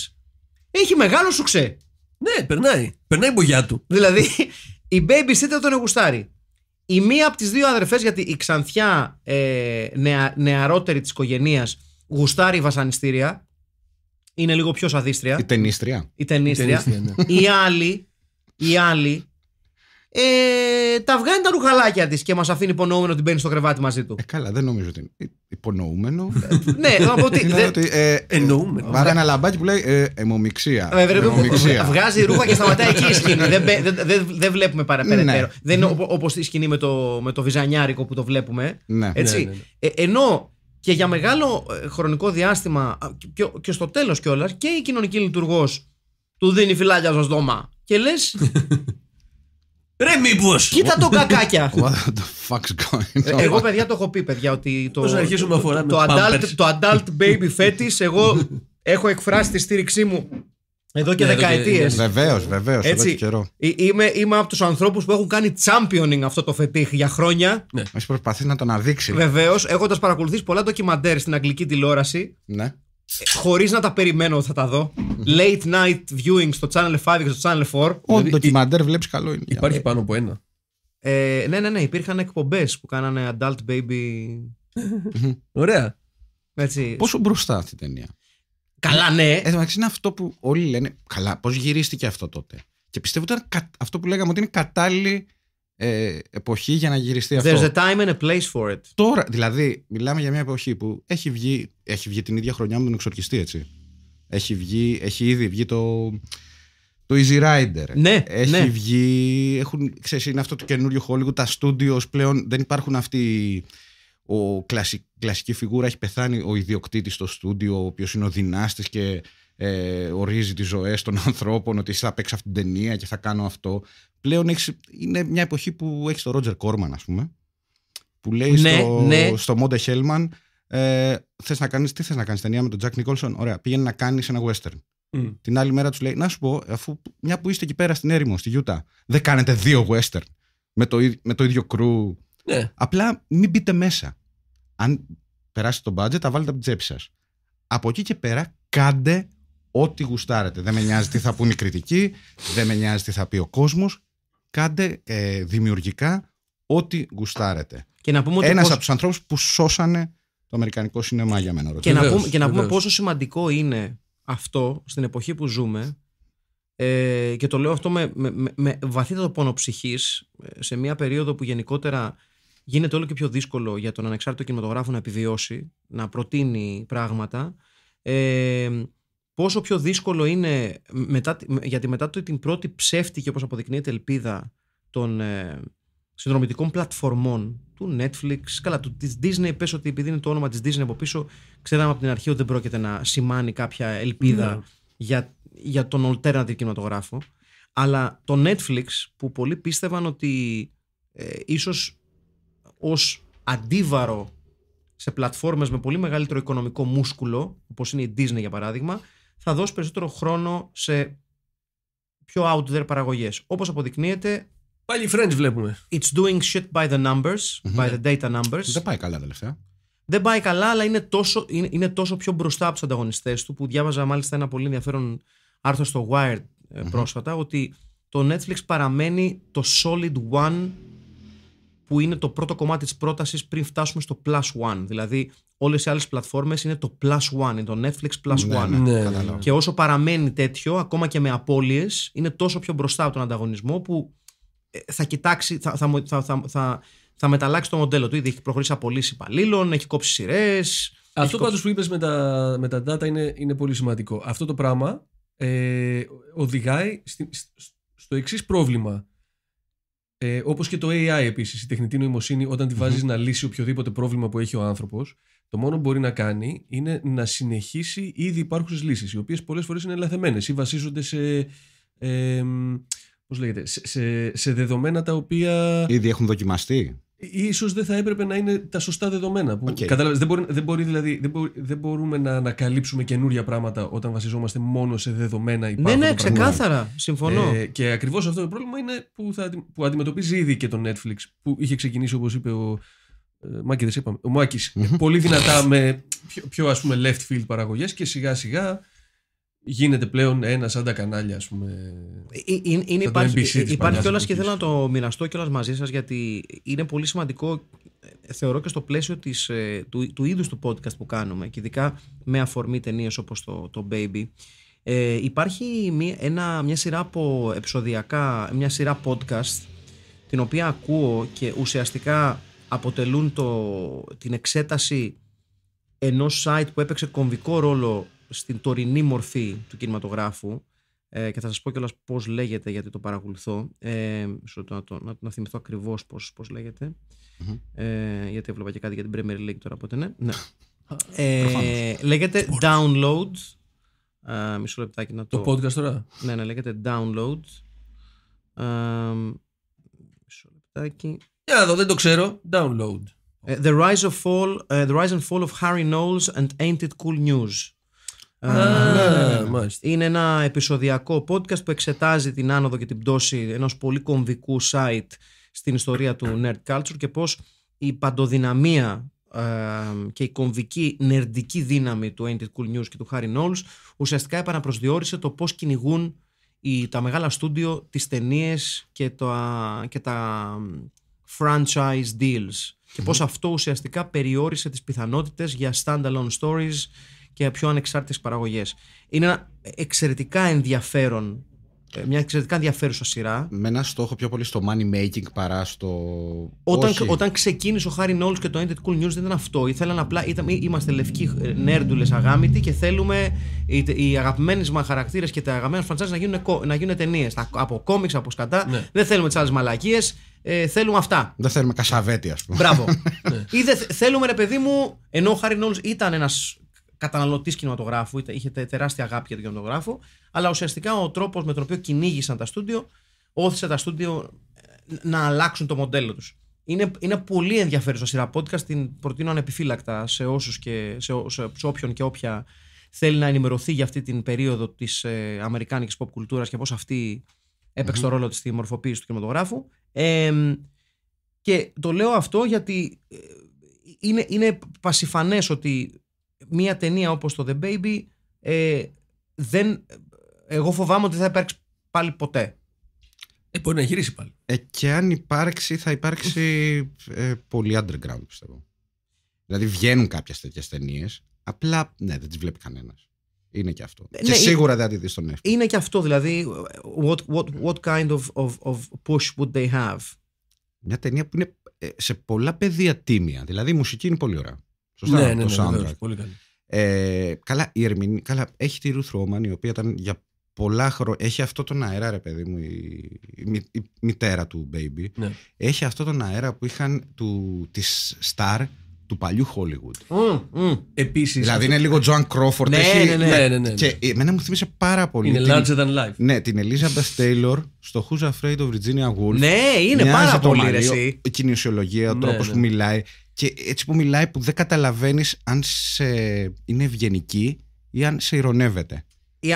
έχει μεγάλο σουξέ. Ναι, περνάει. Περνάει η μπογιά του. Δηλαδή, η [laughs] μπέμπι τον εγουστάρει. Η μία από τις δύο αδερφές, γιατί η ξανθιά ε, νεαρότερη της οικογένειας γουστάρει βασανιστήρια. Είναι λίγο πιο σαδίστρια. Η ταινίστρια. Η ταινίστρια. η ναι. άλλη, η άλλη ε, τα βγάζει τα ρουχαλάκια της και μας αφήνει υπονοούμενο ότι μπαίνει στο κρεβάτι μαζί του. Ε, καλά, δεν νομίζω ότι είναι υπονοούμενο. [laughs] ναι, θα ότι. Δεν... ότι ε, Εννοούμενο. ένα λαμπάκι που λέει ε, αιμομηξία. Ε, βγάζει ρούχα και σταματάει εκεί η [laughs] σκηνή. δεν, δεν, δεν βλέπουμε παραπέρα. Ναι. Δεν είναι όπως η σκηνή με το, με το βυζανιάρικο που το βλέπουμε. Ναι. Έτσι. Ναι, ε, ενώ και για μεγάλο χρονικό διάστημα και, και στο τέλος κιόλας και η κοινωνική λειτουργός του δίνει φυλάκια στο δώμα. Και λες, [laughs] Ρε μήπως! Κοίτα τον κακάκια! [laughs] What the fuck's going on? Ε, εγώ παιδιά το έχω πει, παιδιά, ότι το. Πώς αρχίσουμε αφορά το, adult, το adult baby fetish, εγώ έχω εκφράσει τη στήριξή μου εδώ και δεκαετίε. Βεβαίως, βεβαίως. Εδώ και ναι. καιρό. Είμαι, είμαι από τους ανθρώπους που έχουν κάνει championing αυτό το φετίχ για χρόνια. Ναι. Έχεις προσπαθεί να το αναδείξει. Βεβαίως, έχοντας παρακολουθήσει πολλά ντοκιμαντέρ στην αγγλική τηλεόραση. Ναι χωρίς να τα περιμένω θα τα δω. Late night viewing στο Channel 5 και στο Channel 4. Ό, το δηλαδή, ντοκιμαντέρ βλέπεις καλό είναι. Υπάρχει πάνω από ένα. Ε, ναι, ναι, ναι. Υπήρχαν εκπομπές που κάνανε adult baby. Ωραία. Πόσο μπροστά αυτή η ταινία. Καλά, ναι. Ε, είναι αυτό που όλοι λένε. Καλά, πώς γυρίστηκε αυτό τότε. Και πιστεύω ότι αυτό που λέγαμε ότι είναι κατάλληλη ε, εποχή για να γυριστεί αυτό. There's a time and a place for it. Τώρα, δηλαδή, μιλάμε για μια εποχή που έχει βγει, έχει βγει την ίδια χρονιά με τον εξορκιστή, έτσι. Έχει, βγει, έχει ήδη βγει το, το Easy Rider. Ναι, έχει ναι. βγει. Έχουν, ξέρεις, είναι αυτό το καινούριο Hollywood. Τα στούντιο πλέον δεν υπάρχουν αυτοί. Ο κλασική φιγούρα έχει πεθάνει ο ιδιοκτήτης στο στούντιο, ο οποίος είναι ο δυνάστης και ε, ορίζει τις ζωές των [laughs] ανθρώπων. Ότι θα παίξω αυτή την ταινία και θα κάνω αυτό πλέον είναι μια εποχή που έχεις τον Ρότζερ Κόρμαν, ας πούμε, που λέει ναι, στο, ναι. στο Μόντε Χέλμαν. Ε, θες να κάνεις, τι θες να κάνεις ταινία με τον Τζακ Νικόλσον. Ωραία, πήγαινε να κάνεις ένα western. Mm. Την άλλη μέρα τους λέει, Να σου πω, αφού μια που είστε εκεί πέρα στην έρημο, στη Γιούτα, δεν κάνετε δύο western με το, με το ίδιο κρού. Ναι. Απλά μην μπείτε μέσα. Αν περάσει το budget, τα βάλετε από την τσέπη σας. Από εκεί και πέρα, κάντε ό,τι γουστάρετε. Δεν με νοιάζει τι θα πούνε οι κριτικοί, δεν με νοιάζει τι θα πει ο κόσμος κάντε ε, δημιουργικά ό,τι γουστάρετε. Και να πούμε Ένας από τους ανθρώπους που σώσανε το αμερικανικό σινεμά για μένα. Και, να πούμε, και να πούμε πόσο σημαντικό είναι αυτό στην εποχή που ζούμε ε, και το λέω αυτό με, με, βαθύτατο πόνο ψυχής ε, σε μια περίοδο που γενικότερα γίνεται όλο και πιο δύσκολο για τον ανεξάρτητο κινηματογράφο να επιβιώσει, να προτείνει πράγματα. Ε, πόσο πιο δύσκολο είναι μετά, γιατί μετά την πρώτη ψεύτικη όπως αποδεικνύεται ελπίδα των ε, συνδρομητικών πλατφορμών του Netflix, καλά του, της Disney πες ότι επειδή είναι το όνομα της Disney από πίσω ξέραμε από την αρχή ότι δεν πρόκειται να σημάνει κάποια ελπίδα ναι. για, για τον alternative κινηματογράφο αλλά το Netflix που πολλοί πίστευαν ότι ε, ίσως ως αντίβαρο σε πλατφόρμες με πολύ μεγαλύτερο οικονομικό μούσκουλο, όπως είναι η Disney για παράδειγμα, θα δώσει περισσότερο χρόνο σε πιο out there παραγωγές. Όπως αποδεικνύεται... Πάλι French βλέπουμε. It's doing shit by the numbers, by the data numbers. Δεν πάει καλά τελευταία. Δεν πάει καλά, αλλά είναι τόσο, είναι, είναι τόσο πιο μπροστά από τους ανταγωνιστές του που διάβαζα μάλιστα ένα πολύ ενδιαφέρον άρθρο στο Wired ε, πρόσφατα ότι το Netflix παραμένει το solid one που είναι το πρώτο κομμάτι της πρότασης πριν φτάσουμε στο Plus One. Δηλαδή όλες οι άλλες πλατφόρμες είναι το Plus One, είναι το Netflix Plus ναι, One. Ναι. και όσο παραμένει τέτοιο, ακόμα και με απώλειες, είναι τόσο πιο μπροστά από τον ανταγωνισμό που ε, θα κοιτάξει, θα, θα, θα, θα, θα μεταλλάξει το μοντέλο του. Ήδη έχει προχωρήσει απολύσει υπαλλήλων, έχει κόψει σειρές. Αυτό κόψει... που είπες με τα, με data είναι, είναι πολύ σημαντικό. Αυτό το πράγμα ε, οδηγάει στο εξής πρόβλημα. Ε, Όπως και το AI επίσης, η τεχνητή νοημοσύνη, όταν τη βαζει να λύσει οποιοδήποτε πρόβλημα που έχει ο άνθρωπος, το μόνο που μπορεί να κάνει είναι να συνεχίσει ήδη υπάρχουσες λύσεις, οι οποίες πολλές φορές είναι λαθεμένες ή βασίζονται σε. Ε, πώς λέγεται, σε, σε, σε, δεδομένα τα οποία. ήδη έχουν δοκιμαστεί. Ε, ίσως δεν θα έπρεπε να είναι τα σωστά δεδομένα. Που, δεν, μπορεί, δεν, δηλαδή, δεν, δεν μπορούμε να ανακαλύψουμε καινούρια πράγματα όταν βασιζόμαστε μόνο σε δεδομένα υπάρχουν. Ναι, ναι, ξεκάθαρα. Συμφωνώ. Ε, και ακριβώς αυτό το πρόβλημα είναι που, θα, που αντιμετωπίζει ήδη και το Netflix που είχε ξεκινήσει όπως είπε ο, ε, Μάκη, είπαμε. Ο Πολύ δυνατά με πιο, ας πούμε left field παραγωγές και σιγά σιγά γίνεται πλέον ένα σαν τα κανάλια, ας πούμε. Ε, ε, είναι, είναι υπάρχει ε, υπάρχει κιόλας και θέλω να το μοιραστώ κιόλας μαζί σας, γιατί είναι πολύ σημαντικό, θεωρώ και στο πλαίσιο της, του, του είδους του podcast που κάνουμε, και ειδικά με αφορμή ταινίες όπως το, το Baby. Ε, υπάρχει μια, ένα, μια σειρά από επεισοδιακά, μια σειρά podcast την οποία ακούω και ουσιαστικά αποτελούν το, την εξέταση ενός site που έπαιξε κομβικό ρόλο στην τωρινή μορφή του κινηματογράφου ε, και θα σας πω κιόλας πώς λέγεται γιατί το παρακολουθώ ε, να, το, να, θυμηθώ ακριβώς πώς, πώς ε, γιατί έβλεπα και κάτι για την Premier League τώρα οπότε ναι, ναι. [laughs] ε, λέγεται Download ε, μισό λεπτάκι να το το podcast τώρα ναι, ναι λέγεται Download ε, μισό λεπτάκι για εδώ, δεν το ξέρω Download ε, The Rise, of Fall, ε, The Rise and Fall of Harry Knowles and Ain't It Cool News ναι, Είναι ένα επεισοδιακό podcast που εξετάζει την άνοδο και την πτώση ενός πολύ κομβικού site στην ιστορία του nerd culture και πώς η παντοδυναμία ε, και η κομβική νερντική δύναμη του Ain't Cool News και του Harry Knowles ουσιαστικά επαναπροσδιορίσε το πώς κυνηγούν οι, τα μεγάλα στούντιο τις ταινίες και, τα, και franchise deals και πώς αυτό ουσιαστικά περιόρισε τις πιθανότητες για standalone stories και πιο ανεξάρτητες παραγωγές. Είναι ένα εξαιρετικά ενδιαφέρον ε, μια εξαιρετικά ενδιαφέρουσα σειρά. Με ένα στόχο πιο πολύ στο money making παρά στο. Όταν, όταν ξεκίνησε ο Χάρι και το Ended Cool News δεν ήταν αυτό. Ήθελαν απλά. Ήταν, είμαστε λευκοί ε, νέρντουλες αγάμητοι και θέλουμε οι, αγαπημένες αγαπημένοι μας χαρακτήρες και τα αγαπημένα φραντσάζ να γίνουν, να γίνουν ταινίε. Από κόμιξ, από σκατά. Ναι. Δεν θέλουμε τις άλλες μαλακίες. Ε, θέλουμε αυτά. Δεν θέλουμε κασαβέτη, ας πούμε. Μπράβο. [laughs] Ναι. ή δε, θέλουμε, ρε παιδί μου, ενώ ο Χάρι ήταν ένας καταναλωτής κινηματογράφου, είχε τεράστια αγάπη για τον κινηματογράφο, αλλά ουσιαστικά ο τρόπος με τον οποίο κυνήγησαν τα στούντιο, όθησε τα στούντιο ε, να αλλάξουν το μοντέλο τους. Είναι, είναι πολύ ενδιαφέρουσα σειρά podcast. Την προτείνω ανεπιφύλακτα σε όσους και σε, σε, σε, όποιον και όποια θέλει να ενημερωθεί για αυτή την περίοδο της ε, αμερικάνικης pop κουλτούρας και πώς αυτή έπαιξε mm-hmm. το ρόλο της στη μορφοποίηση του κινηματογράφου. Ε, και το λέω αυτό γιατί ε, είναι, είναι πασιφανές ότι μια ταινία όπως το The Baby ε, δεν, εγώ φοβάμαι ότι θα υπάρξει πάλι ποτέ. Ε, μπορεί να γυρίσει πάλι. Ε, και αν υπάρξει, θα υπάρξει ε, πολύ underground, πιστεύω. Δηλαδή βγαίνουν κάποιες τέτοιες ταινίες, απλά ναι, δεν τις βλέπει κανένας. Είναι και αυτό. Ε, και ναι, σίγουρα δεν θα τη δεις στον Netflix. Είναι και αυτό, δηλαδή. What, what, what kind of, of, of push would they have? Μια ταινία που είναι ε, σε πολλά πεδία τίμια. Δηλαδή η μουσική είναι πολύ ωραία. Σωστά. Ναι, ναι, το ναι, ναι, πολύ καλή. Ε, καλά, η Καλά, έχει τη Ρουθ Ρόμαν, η οποία ήταν για πολλά χρόνια. Έχει αυτό τον αέρα, ρε παιδί μου, η, η, η μητέρα του Baby. Ναι. Έχει αυτό τον αέρα που είχαν του, της Star του παλιού Hollywood. Mm, mm. Επίσης, δηλαδή είναι λίγο Joan Crawford. Ναι, έχει... ναι, ναι, ναι, ναι, Και εμένα μου θύμισε πάρα πολύ. Είναι larger than life. Ναι, την Elizabeth Taylor στο Who's Afraid of Virginia Woolf. Ναι, είναι πάρα πολύ. Η κινησιολογία, ο τρόπο που μιλάει. Και έτσι που μιλάει, που δεν καταλαβαίνεις αν σε είναι ευγενική ή αν σε ηρωνεύεται.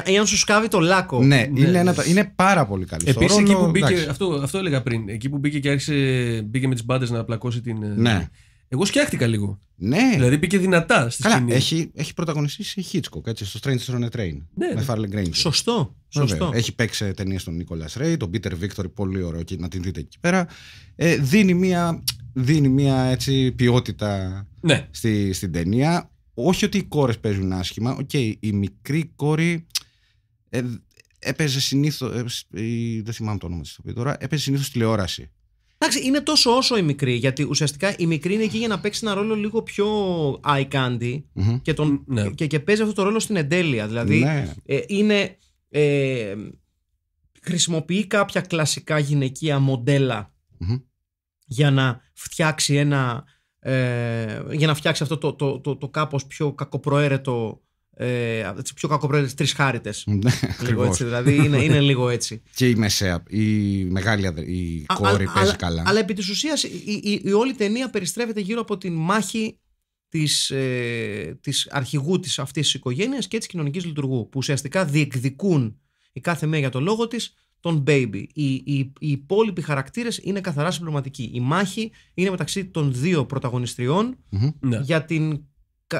Ή, αν σου σκάβει το λάκκο. Ναι, ναι Είναι, ένα, ναι. είναι πάρα πολύ καλή. στο εκεί που μπήκε. Αυτό, αυτό έλεγα πριν. Εκεί που μπήκε και άρχισε, μπήκε με τις μπάντες να πλακώσει την. Ε, ναι. Εγώ σκέφτηκα λίγο. Ναι. Δηλαδή πήγε δυνατά στη Καλά, σκηνή. Έχει, έχει πρωταγωνιστήσει Hitchcock έτσι, στο Strange on a Train. Ναι, με Farley ναι. Granger. Σωστό. σωστό. Έχει παίξει ταινίες στον Νίκολα Ρέι, τον Peter Victor, πολύ ωραίο και να την δείτε εκεί πέρα. Ε, δίνει μια, δίνει μια έτσι, ποιότητα ναι. στη, στην ταινία. Όχι ότι οι κόρες παίζουν άσχημα. Οκ, okay, η μικρή κόρη. Ε, έπαιζε συνήθως. Ε, δεν θυμάμαι το όνομα της τώρα. Έπαιζε συνήθως τηλεόραση. Εντάξει, είναι τόσο όσο η μικρή, γιατί ουσιαστικά η μικρή είναι εκεί για να παίξει ένα ρόλο λίγο πιο eye candy και, τον, ναι. και, και, παίζει αυτό το ρόλο στην εντέλεια. Δηλαδή ναι. ε, είναι. Ε, χρησιμοποιεί κάποια κλασικά γυναικεία για να φτιάξει ένα. Ε, για να φτιάξει αυτό το, το, το, το κάπως πιο κακοπροαίρετο ε, πιο κακοπρόεδρε τρεις χάριτες. Ναι, λίγο [laughs] έτσι. Δηλαδή είναι, είναι λίγο έτσι. [laughs] και η μεσαία, η μεγάλη η κόρη παίζει καλά. Αλλά, επί της ουσίας η, η, η, όλη ταινία περιστρέφεται γύρω από την μάχη της, ε, της αρχηγού της αυτής της οικογένειας και της κοινωνικής λειτουργού που ουσιαστικά διεκδικούν η κάθε μία για το λόγο της τον baby. Οι, οι, οι υπόλοιποι χαρακτήρες είναι καθαρά συμπληρωματικοί. Η μάχη είναι μεταξύ των δύο ναι. για την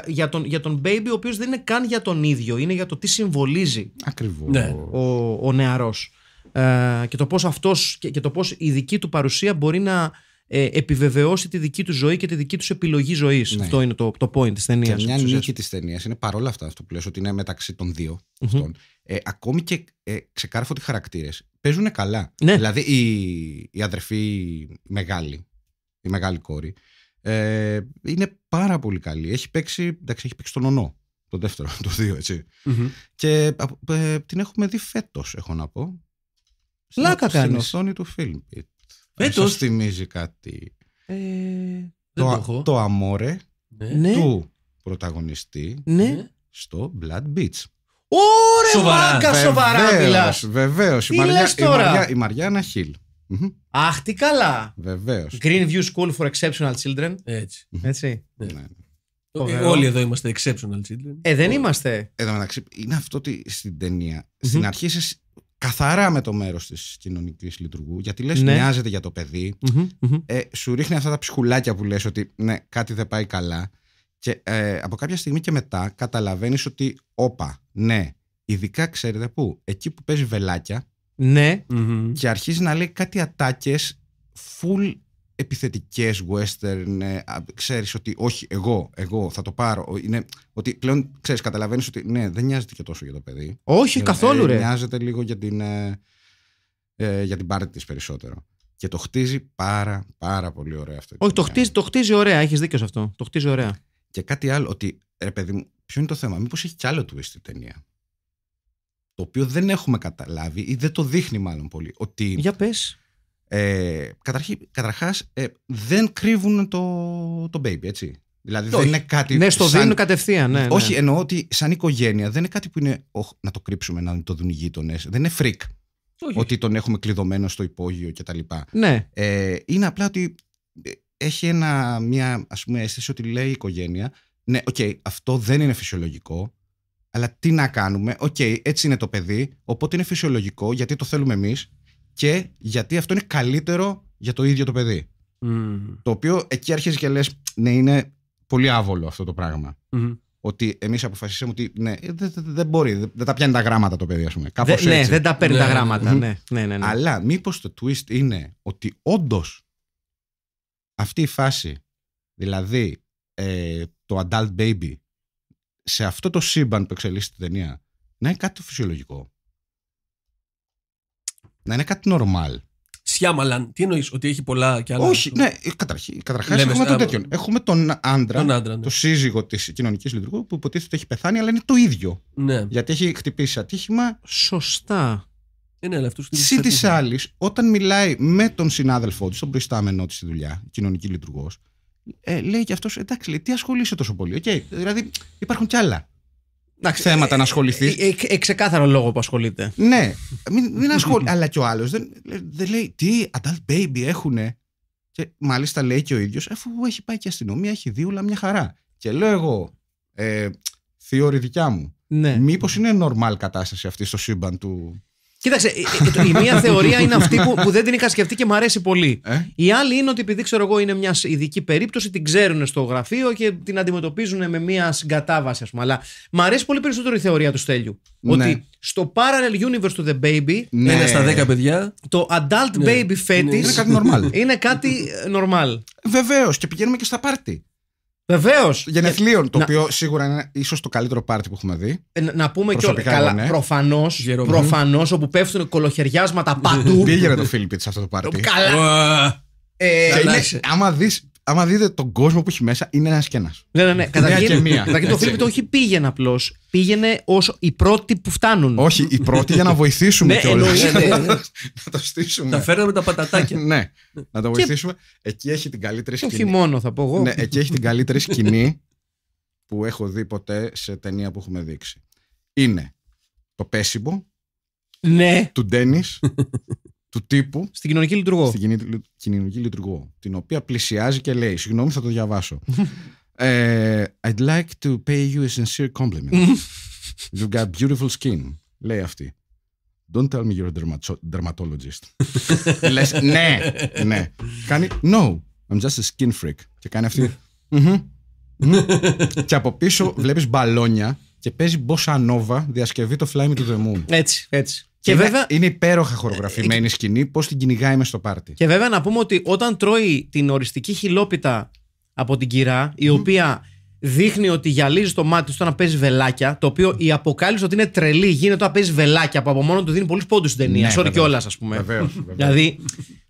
για τον, για τον baby ο οποίος δεν είναι καν για τον ίδιο είναι για το τι συμβολίζει Ακριβώς. Ναι. Ο, ο νεαρός ε, και το πώς αυτός και, και, το πώς η δική του παρουσία μπορεί να ε, επιβεβαιώσει τη δική του ζωή και τη δική τους επιλογή ζωής. Ναι. Αυτό είναι το, το point της ταινίας. Και μια νίκη της ταινίας είναι παρόλα αυτά Αυτό που λέω ότι είναι μεταξύ των δυο ε, ακόμη και ε, οι χαρακτήρες παίζουν καλά. Ναι. Δηλαδή η, η αδερφή μεγάλη, η μεγάλη κόρη, ε, είναι πάρα πολύ καλή. Έχει παίξει, εντάξει, έχει παίξει τον ονό. Το δεύτερο, [laughs] το δύο, έτσι. Και ε, την έχουμε δει φέτος, έχω να πω. Λάκα κάνει. Στην οθόνη του film. Φέτος. θυμίζει κάτι. Ε, το, το, αμόρε ναι. του ναι. πρωταγωνιστή ναι. στο Blood Beach. Ωραία, σοβαρά, σοβαρά μιλάς. Βεβαίως, η, Μαριά, η, Μαριά, η Μαριάννα Χιλ. Mm-hmm. Αχ, τι καλά! Βεβαίως. Greenview School for Exceptional Children. Έτσι. Έτσι. ναι. ναι, ναι. Ε, όλοι εδώ είμαστε exceptional children. Ε, δεν είμαστε. Εδώ μεταξύ, είναι αυτό ότι στην ταινία, στην αρχή είσαι καθαρά με το μέρος της κοινωνικής λειτουργού, γιατί λες, ναι. νοιάζεται για το παιδι Ε, σου ρίχνει αυτά τα ψυχουλάκια που λες ότι ναι, κάτι δεν πάει καλά. Και ε, από κάποια στιγμή και μετά καταλαβαίνεις ότι, όπα, ναι, ειδικά ξέρετε πού, εκεί που παίζει βελάκια, ναι, mm-hmm. και αρχίζει να λέει κάτι ατάκες full επιθετικές western, ξέρει ξέρεις ότι όχι εγώ, εγώ θα το πάρω είναι, ότι πλέον ξέρεις, καταλαβαίνεις ότι ναι δεν νοιάζεται και τόσο για το παιδί όχι ε, καθόλου ρε νοιάζεται λίγο για την, ε, ε, για την πάρτι της περισσότερο και το χτίζει πάρα πάρα πολύ ωραία αυτό όχι το χτίζει, το χτίζει ωραία, έχεις δίκιο σε αυτό το χτίζει ωραία και κάτι άλλο, ότι ρε παιδί μου, ποιο είναι το θέμα, Μήπως έχει κι άλλο twist η ταινία το οποίο δεν έχουμε καταλάβει ή δεν το δείχνει μάλλον πολύ. Ότι, Για πες. Ε, καταρχάς, ε, δεν κρύβουν το, το baby, έτσι. Δηλαδή δεν είναι κάτι. Ναι, στο δίνουν κατευθείαν. Ναι, ναι, Όχι, εννοώ ότι σαν οικογένεια δεν είναι κάτι που είναι. Oh, να το κρύψουμε, να το δουν οι γείτονες. Δεν είναι φρικ. Ότι τον έχουμε κλειδωμένο στο υπόγειο κτλ. Ναι. Ε, είναι απλά ότι ε, έχει ένα, μια ας πούμε, αίσθηση ότι λέει η οικογένεια. Ναι, οκ, okay, αυτό δεν είναι φυσιολογικό. Αλλά τι να κάνουμε, οκ, okay, έτσι είναι το παιδί, οπότε είναι φυσιολογικό γιατί το θέλουμε εμείς και γιατί αυτό είναι καλύτερο για το ίδιο το παιδί. Mm-hmm. Το οποίο εκεί αρχίζει και λες, ναι, είναι πολύ άβολο αυτό το πραγμα mm-hmm. Ότι εμείς αποφασίσαμε ότι ναι, ε, δεν μπορεί, δεν τα πιάνει τα γράμματα το παιδί, ας πούμε. Κάπως ναι, έτσι. Ναι, δεν τα παίρνει τα ναι. γράμματα. Ναι, ναι, ναι, ναι, Αλλά μήπως το twist είναι ότι όντως αυτή η φάση, δηλαδή ε, το adult baby σε αυτό το σύμπαν που εξελίσσεται η ταινία να είναι κάτι φυσιολογικό. Να είναι κάτι normal. Σιάμαλαν, τι εννοείς, ότι έχει πολλά και άλλα. Όχι, ναι, ε, καταρχά έχουμε τον τέτοιον. Έχουμε τον άντρα, τον άντρα ναι. το σύζυγο της κοινωνικής λειτουργού που υποτίθεται έχει πεθάνει, αλλά είναι το ίδιο. Ναι. Γιατί έχει χτυπήσει ατύχημα. Σωστά. Είναι αλλά Συ τη άλλης, όταν μιλάει με τον συνάδελφό του, τον προϊστάμενό της στη δουλειά, κοινωνική λειτουργός, ε, λέει και αυτός, εντάξει, λέει, τι ασχολείσαι τόσο πολύ. Okay. Δηλαδή υπάρχουν κι άλλα εντάξει, θέματα ε, να ασχοληθείς. Ε, ε, ξεκάθαρο λόγο που ασχολείται. Ναι, μην, μην αλλά και ο άλλος δεν, λέει τι adult baby έχουνε. Και μάλιστα λέει και ο ίδιος, αφού έχει πάει και αστυνομία, έχει δει μια χαρά. Και λέω εγώ, ε, θεωρητικά μου, ναι. μήπως είναι normal κατάσταση αυτή στο σύμπαν του Κοίταξε, ε, ε, η μία [laughs] θεωρία είναι αυτή που, που δεν την είχα σκεφτεί και μου αρέσει πολύ. Ε? Η άλλη είναι ότι επειδή ξέρω εγώ είναι μια ειδική περίπτωση, την ξέρουν στο γραφείο και την αντιμετωπίζουν με μια συγκατάβαση, ας πούμε. Αλλά μου αρέσει πολύ περισσότερο η θεωρία του Στέλιου. Ναι. Ότι στο Parallel Universe του The Baby. Ναι. Ένα στα δέκα παιδιά. Το Adult ναι. Baby Fetish. Είναι κάτι normal. Είναι κάτι normal. Βεβαίως και πηγαίνουμε και στα πάρτι. Βεβαίως. Γενεθλίων, το να... οποίο σίγουρα είναι ίσως το καλύτερο πάρτι που έχουμε δει. Ε, να, πούμε και Καλά, Προφανώ. Ναι. προφανώς. Ναι. Προφανώς, όπου πέφτουν κολοχεριάσματα παντού. Πήγαινε το Φίλιππιτ σε αυτό το πάρτι. Καλά. Ε, άμα δεις άμα δείτε τον κόσμο που έχει μέσα, είναι ένας και ένας. Ναι, ναι, ναι. Καταρχήν, μία. Καταρχήν το Φίλιπ το όχι πήγαινε απλώς. Πήγαινε όσο οι πρώτοι που φτάνουν. Όχι, οι πρώτοι για να βοηθήσουμε ναι, κιόλας. Ναι, ναι, ναι, [laughs] να το στήσουμε. Να φέρουμε τα πατατάκια. [laughs] ναι, να το βοηθήσουμε. Εκεί έχει την καλύτερη σκηνή. Όχι μόνο, θα πω εγώ. Ναι, εκεί έχει την καλύτερη σκηνή που έχω δει ποτέ σε ταινία που έχουμε δείξει. Είναι το πέσιμπο. Ναι. Του Ντένις. [laughs] του τύπου. Στην κοινωνική λειτουργό. Στην κοινωνική, λειτουργό. Την οποία πλησιάζει και λέει: Συγγνώμη, θα το διαβάσω. [laughs] Ε, I'd like to pay you a sincere compliment. [laughs] You've got beautiful skin. Λέει αυτή. Don't tell me you're a dermatologist. [laughs] Λες, ναι, ναι. Κάνει, no, I'm just a skin freak. Και κάνει και από πίσω βλέπεις μπαλόνια και παίζει μπόσα νόβα διασκευή το Fly Me to the Moon. Έτσι, έτσι. Και, βέβαια... Είναι υπέροχα χορογραφημένη ε, σκηνή, πώς την κυνηγάει μες στο πάρτι. Και βέβαια να πούμε ότι όταν τρώει την οριστική χιλόπιτα από την κυρά, η οποία δείχνει ότι γυαλίζει το μάτι του να παίζει βελάκια. Το οποίο η αποκάλυψη ότι είναι τρελή γίνεται όταν παίζει βελάκια που από μόνο του δίνει πολλούς πόντους στην ταινία. Ναι, κιόλας, ας πούμε. [laughs] δηλαδή,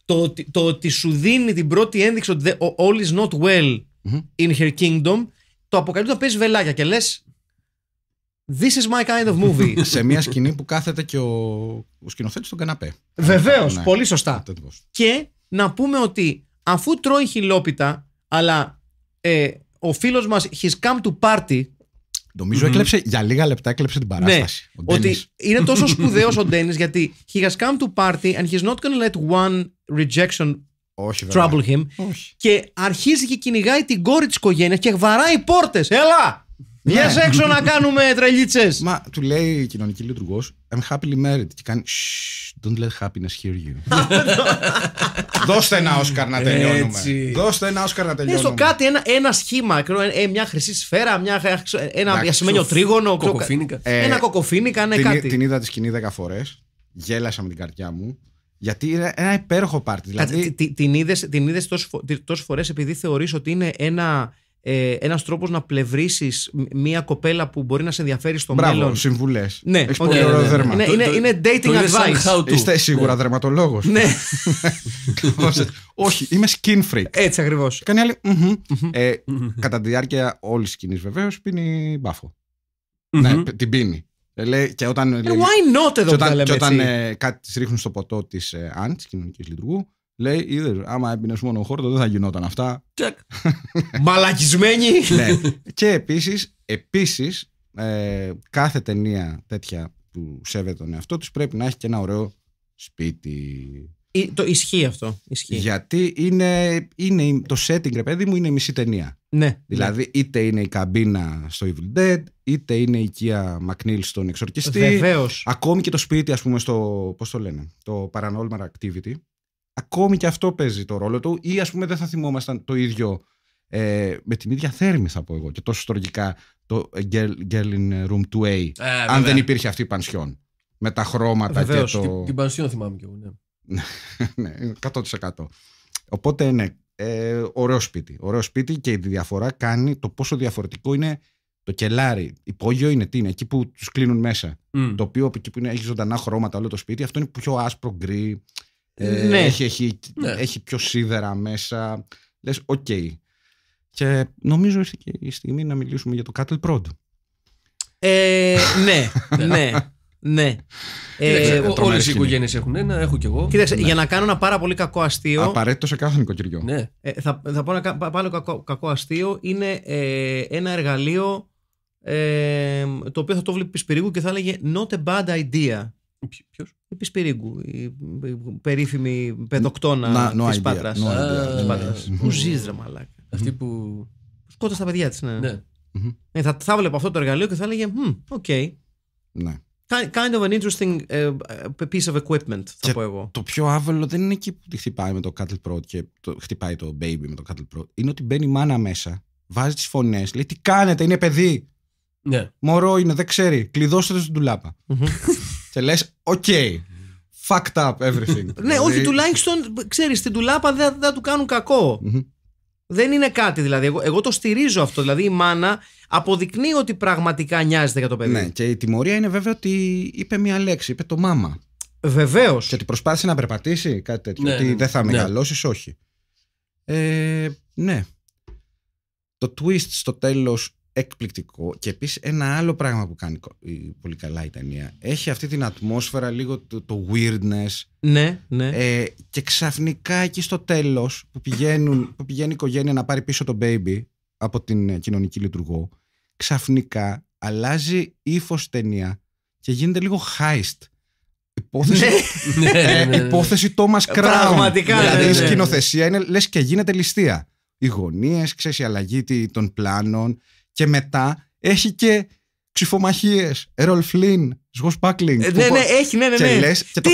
το, το, ότι σου δίνει την πρώτη ένδειξη ότι all is not well mm in her kingdom, το αποκαλύπτει όταν παίζει βελάκια και λες. This is my kind of movie. [laughs] σε μια σκηνή που κάθεται και ο, ο σκηνοθέτης στον καναπέ. Βεβαίως, ναι. πολύ σωστά. Και να πούμε ότι αφού τρώει χιλόπιτα, αλλά ε, ο φίλος μας he's come to party. νομιζω έκλεψε για λίγα λεπτά έκλεψε την ναι, παράσταση. ότι είναι τόσο [laughs] σπουδαίος ο Ντένις γιατί he has come to party and he's not going to let one rejection trouble him. Και αρχίζει και κυνηγάει την κόρη της οικογένειας και βαράει πόρτες. Έλα! ναι. έξω να κάνουμε τρελίτσες. Μα του λέει η κοινωνική λειτουργός, I'm happily married. Και κάνει, don't let happiness hear you. [laughs] Δώστε ένα Όσκαρ να τελειώνουμε. Δώστε ένα Όσκαρ να τελειώνουμε. Έστω κάτι, ένα, ένα σχήμα, ε, μια χρυσή σφαίρα, μια, ε, ένα διασημένιο τρίγωνο. Κοκοφίνικα. ένα ε, κοκοφίνικα, ναι, κάτι. Την είδα τη σκηνή 10 φορές. Γέλασα με την καρδιά μου. Γιατί είναι ένα υπέροχο πάρτι. Δηλαδή... Την είδες τόσες φορές επειδή θεωρείς ότι είναι ένα ε, ένας τρόπος να πλευρίσει μία κοπέλα που μπορεί να σε ενδιαφέρει στο Μπράβο, μέλλον. συμβουλές. Ναι, ναι, ναι Είναι, είναι dating advice. Είστε σίγουρα ναι. δερματολόγος. Ναι. [laughs] Όχι, είμαι skin freak. Έτσι ακριβώς. Κάνει άλλη. ε, κατά τη διάρκεια όλης της σκηνής βεβαίως πίνει μπάφο. Ναι, την πίνει. Ε, λέει, και όταν. Ε, why not εδώ και όταν ε, κάτι τη ρίχνουν στο ποτό της ε, Αν, της κοινωνικής λειτουργού, Λέει, είδες, άμα έμπαινε μόνο χόρτο, δεν θα γινόταν αυτά. Τσεκ. Μαλακισμένοι. ναι. Και επίσης, επίσης, ε, κάθε ταινία τέτοια που σέβεται τον εαυτό της πρέπει να έχει και ένα ωραίο σπίτι. Ε, το ισχύει αυτό. Ισχύει. Γιατί είναι, είναι το setting, ρε παιδί μου, είναι μισή ταινία. Ναι. Δηλαδή, ναι. είτε είναι η καμπίνα στο Evil Dead, είτε είναι η οικία Μακνίλ στον Εξορκιστή. Βεβαίως. Ακόμη και το σπίτι, ας πούμε, στο. Πώς το λένε, το Paranormal Activity ακόμη και αυτό παίζει το ρόλο του ή ας πούμε δεν θα θυμόμασταν το ίδιο ε, με την ίδια θέρμη θα πω εγώ και τόσο στοργικά το Girl, in ε, Room 2A ε, αν δεν υπήρχε αυτή η πανσιόν με τα χρώματα Βεβαίως, και το... Την, την πανσιόν θυμάμαι και εγώ, ναι. [laughs] ναι, 100%. Οπότε ναι, ε, ωραίο σπίτι. Ωραίο σπίτι και η διαφορά κάνει το πόσο διαφορετικό είναι το κελάρι. Υπόγειο είναι τι είναι, εκεί που τους κλείνουν μέσα. Το οποίο εκεί που είναι, έχει ζωντανά χρώματα όλο το σπίτι, αυτό είναι πιο άσπρο, γκρι. Ε, ναι. Έχει, ναι. έχει, πιο σίδερα μέσα. Λες, οκ. Okay. Και νομίζω ήρθε και η στιγμή να μιλήσουμε για το Cattle Prod. Ε, ναι, [laughs] ναι. Ναι. Ε, Όλες οι οικογένειες έχουν ένα, έχω κι εγώ. Κοίταξε, ναι. για να κάνω ένα πάρα πολύ κακό αστείο. Απαραίτητο σε κάθε νοικοκυριό. Ε, θα, θα πω ένα πάλι κακό, κακό αστείο. Είναι ε, ένα εργαλείο ε, το οποίο θα το βλέπεις περίπου και θα έλεγε Not a bad idea. Ποιο? Η Πισπυρίγκου, η περίφημη πεδοκτόνα no, no τη ναι, ναι, Πάτρας. Ναι. Που ζεις, ρε μαλάκα. Αυτή που. Σκότωσε τα παιδιά της, ναι. Ε, θα, θα βλέπω αυτό το εργαλείο και θα έλεγε οκ. Okay. Ναι. Kind of an interesting ε, ε, piece of equipment, θα και πω εγώ. Το πιο άβολο δεν είναι εκεί που τη χτυπάει με το Cattle Prod και το, χτυπάει το Baby με το Cattle Prod. Είναι ότι μπαίνει η μάνα μέσα, βάζει τις φωνές, λέει Τι κάνετε, είναι παιδί. Ναι. Μωρό είναι, δεν ξέρει. Κλειδώστε το στην τουλαπα [laughs] και λες, ok, fucked up everything. [laughs] ναι, όχι, δηλαδή- τουλάχιστον ξέρεις, στην τουλάπα δεν θα του κάνουν κακό. Δεν είναι κάτι δηλαδή. Εγώ, το στηρίζω αυτό. Δηλαδή η μάνα αποδεικνύει ότι πραγματικά νοιάζεται για το παιδί. Ναι, και η τιμωρία είναι βέβαια ότι είπε μία λέξη. Είπε το μάμα. Βεβαίως. Και ότι προσπάθησε να περπατήσει, κάτι τέτοιο. Ναι, ότι ναι, ναι. δεν θα ναι. όχι. Ε, ναι. Το twist στο τέλος εκπληκτικό και επίσης ένα άλλο πράγμα που κάνει πολύ καλά η ταινία. Έχει αυτή την ατμόσφαιρα λίγο το, weirdness. Ναι, ναι. Ε, και ξαφνικά εκεί στο τέλος που, που πηγαίνει η οικογένεια να πάρει πίσω το baby από την ε, κοινωνική λειτουργό, ξαφνικά αλλάζει ύφος ταινία και γίνεται λίγο heist. Υπόθεση, ναι. [laughs] ναι, ναι, ναι, υπόθεση Thomas Crown. Πραγματικά. Δηλαδή η ναι, ναι, σκηνοθεσία είναι και γίνεται ληστεία. Οι γωνίε, ξέρεις η αλλαγή των πλάνων και μετά έχει και ψηφομαχίες. Έρολ Φλίν, Σγο Μπάκλινγκ. Ναι, ναι, έχει, ναι, ναι. Και ναι. λε. Και το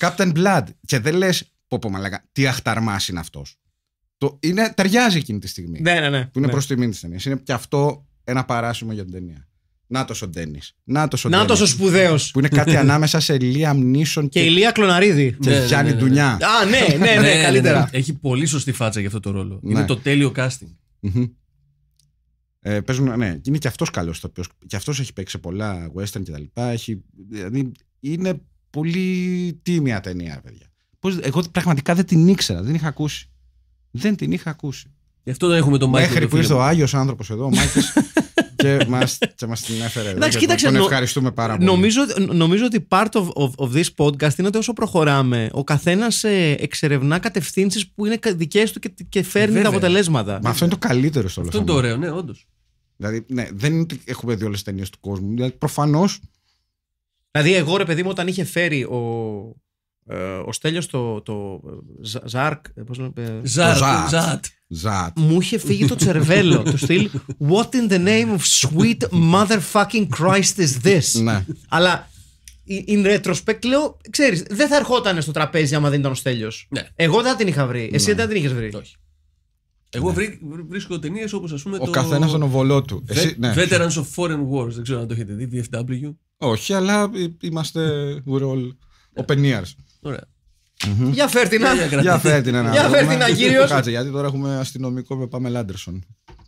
Captain Blood. Και δεν λες, πω πω μαλακά, τι αχταρμάς είναι αυτός. ταιριάζει εκείνη τη στιγμή. Ναι, ναι, ναι. Που είναι ναι. προς τιμή της ταινίας. Είναι και αυτό ένα παράσημο για την ταινία το ο Ντένι. το ο Νάτος ο σπουδαίος. Που είναι κάτι [laughs] ανάμεσα σε Ηλία μνήσων και, και Ηλία Κλωναρίδη. Και ναι, ναι, Γιάννη ναι, ναι, Ντουνιά. Α, ναι, ναι, ναι, [laughs] ναι, ναι καλύτερα. Έχει πολύ σωστή φάτσα για αυτό το ρόλο. Είναι το τέλειο casting. mm Ε, παίζουν, ναι, είναι και αυτός καλός το οποίο. Και αυτός έχει παίξει πολλά western κτλ. Δηλαδή είναι πολύ τίμια ταινία, παιδιά. Πώς, εγώ πραγματικά δεν την ήξερα, δεν είχα ακούσει. Δεν την είχα ακούσει. Γι' αυτό δεν έχουμε τον Μάικλ. Μέχρι που ήρθε ο Άγιος άνθρωπος εδώ, ο Μάικλ. [laughs] και μας την έφερε. Εντάξει, Τον ευχαριστούμε πάρα πολύ. Νομίζω, νομίζω ότι part of, of, this podcast είναι ότι όσο προχωράμε, ο καθένας ε, εξερευνά κατευθύνσεις που είναι δικές του και, φέρνει τα αποτελέσματα. Μα αυτό είναι το καλύτερο στο όλο Αυτό είναι το ωραίο, ναι, όντως. Δηλαδή, ναι, δεν είναι ότι έχουμε δει όλες τις ταινίες του κόσμου. Δηλαδή, προφανώς. Δηλαδή, εγώ ρε παιδί μου, όταν είχε φέρει ο, ε, ο Στέλιος το, το ε, Ζάρκ ε, λέμε, μου είχε φύγει το τσερβέλο Το στυλ What in the name of sweet motherfucking Christ is this ναι. αλλά in retrospect λέω ξέρεις δεν θα ερχόταν στο τραπέζι άμα δεν ήταν ο Στέλιος. ναι. εγώ δεν την είχα βρει εσύ ναι. δεν την είχες βρει Όχι. Εγώ ναι. βρίσκω ταινίες όπως ας πούμε. Ο το... καθένας τον οβολό του. Εσύ, ναι. Veterans of Foreign Wars, δεν ξέρω αν το έχετε δει, VFW. Όχι, αλλά είμαστε. We're all open ears. Ωραία. Mm-hmm. Για Φέρτινα. Για Φέρτινα. Για Φέρτινα, κύριος. Κάτσε, γιατί τώρα έχουμε αστυνομικό με Πάμε Λάντερσον.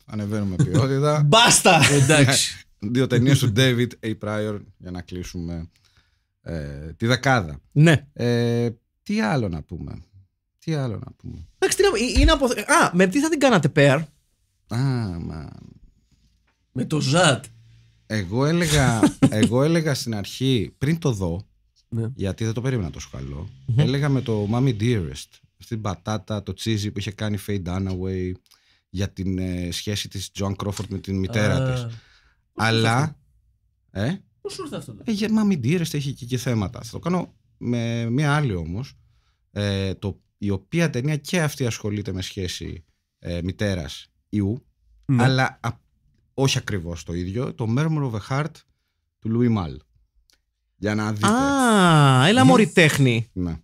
Ανεβαίνουμε ποιότητα. [laughs] Μπάστα! Εντάξει. Ναι. Δύο ταινίες του David A. Prior για να κλείσουμε ε, τη δεκάδα. Ναι. Ε, τι άλλο να πούμε. Τι άλλο να πούμε. Εντάξει, ε, είναι από... Α, με τι θα την κάνατε pair. Α, μα... Με το Ζατ. Εγώ έλεγα, εγώ έλεγα στην αρχή, πριν το δω, ναι. Γιατί δεν το περίμενα τόσο καλό. Έλεγα με το Mommy Dearest, αυτή την πατάτα, το τσίζι που είχε κάνει Faye Dunaway για την ε, σχέση της Joan Crawford με την μητέρα uh, της. Αλλά... Ε? Πώς σου ήρθε αυτό. Ε, για Mommy Dearest έχει και, και θέματα. Θα το κάνω με μια άλλη όμως, ε, το, η οποία ταινία και αυτή ασχολείται με σχέση ε, μητέρας ιού, ναι. αλλά όχι ακριβώς το ίδιο, το Murmur of a Heart του Louis Malle. Για να Α, έλα μωρή ναι. τέχνη. Ναι.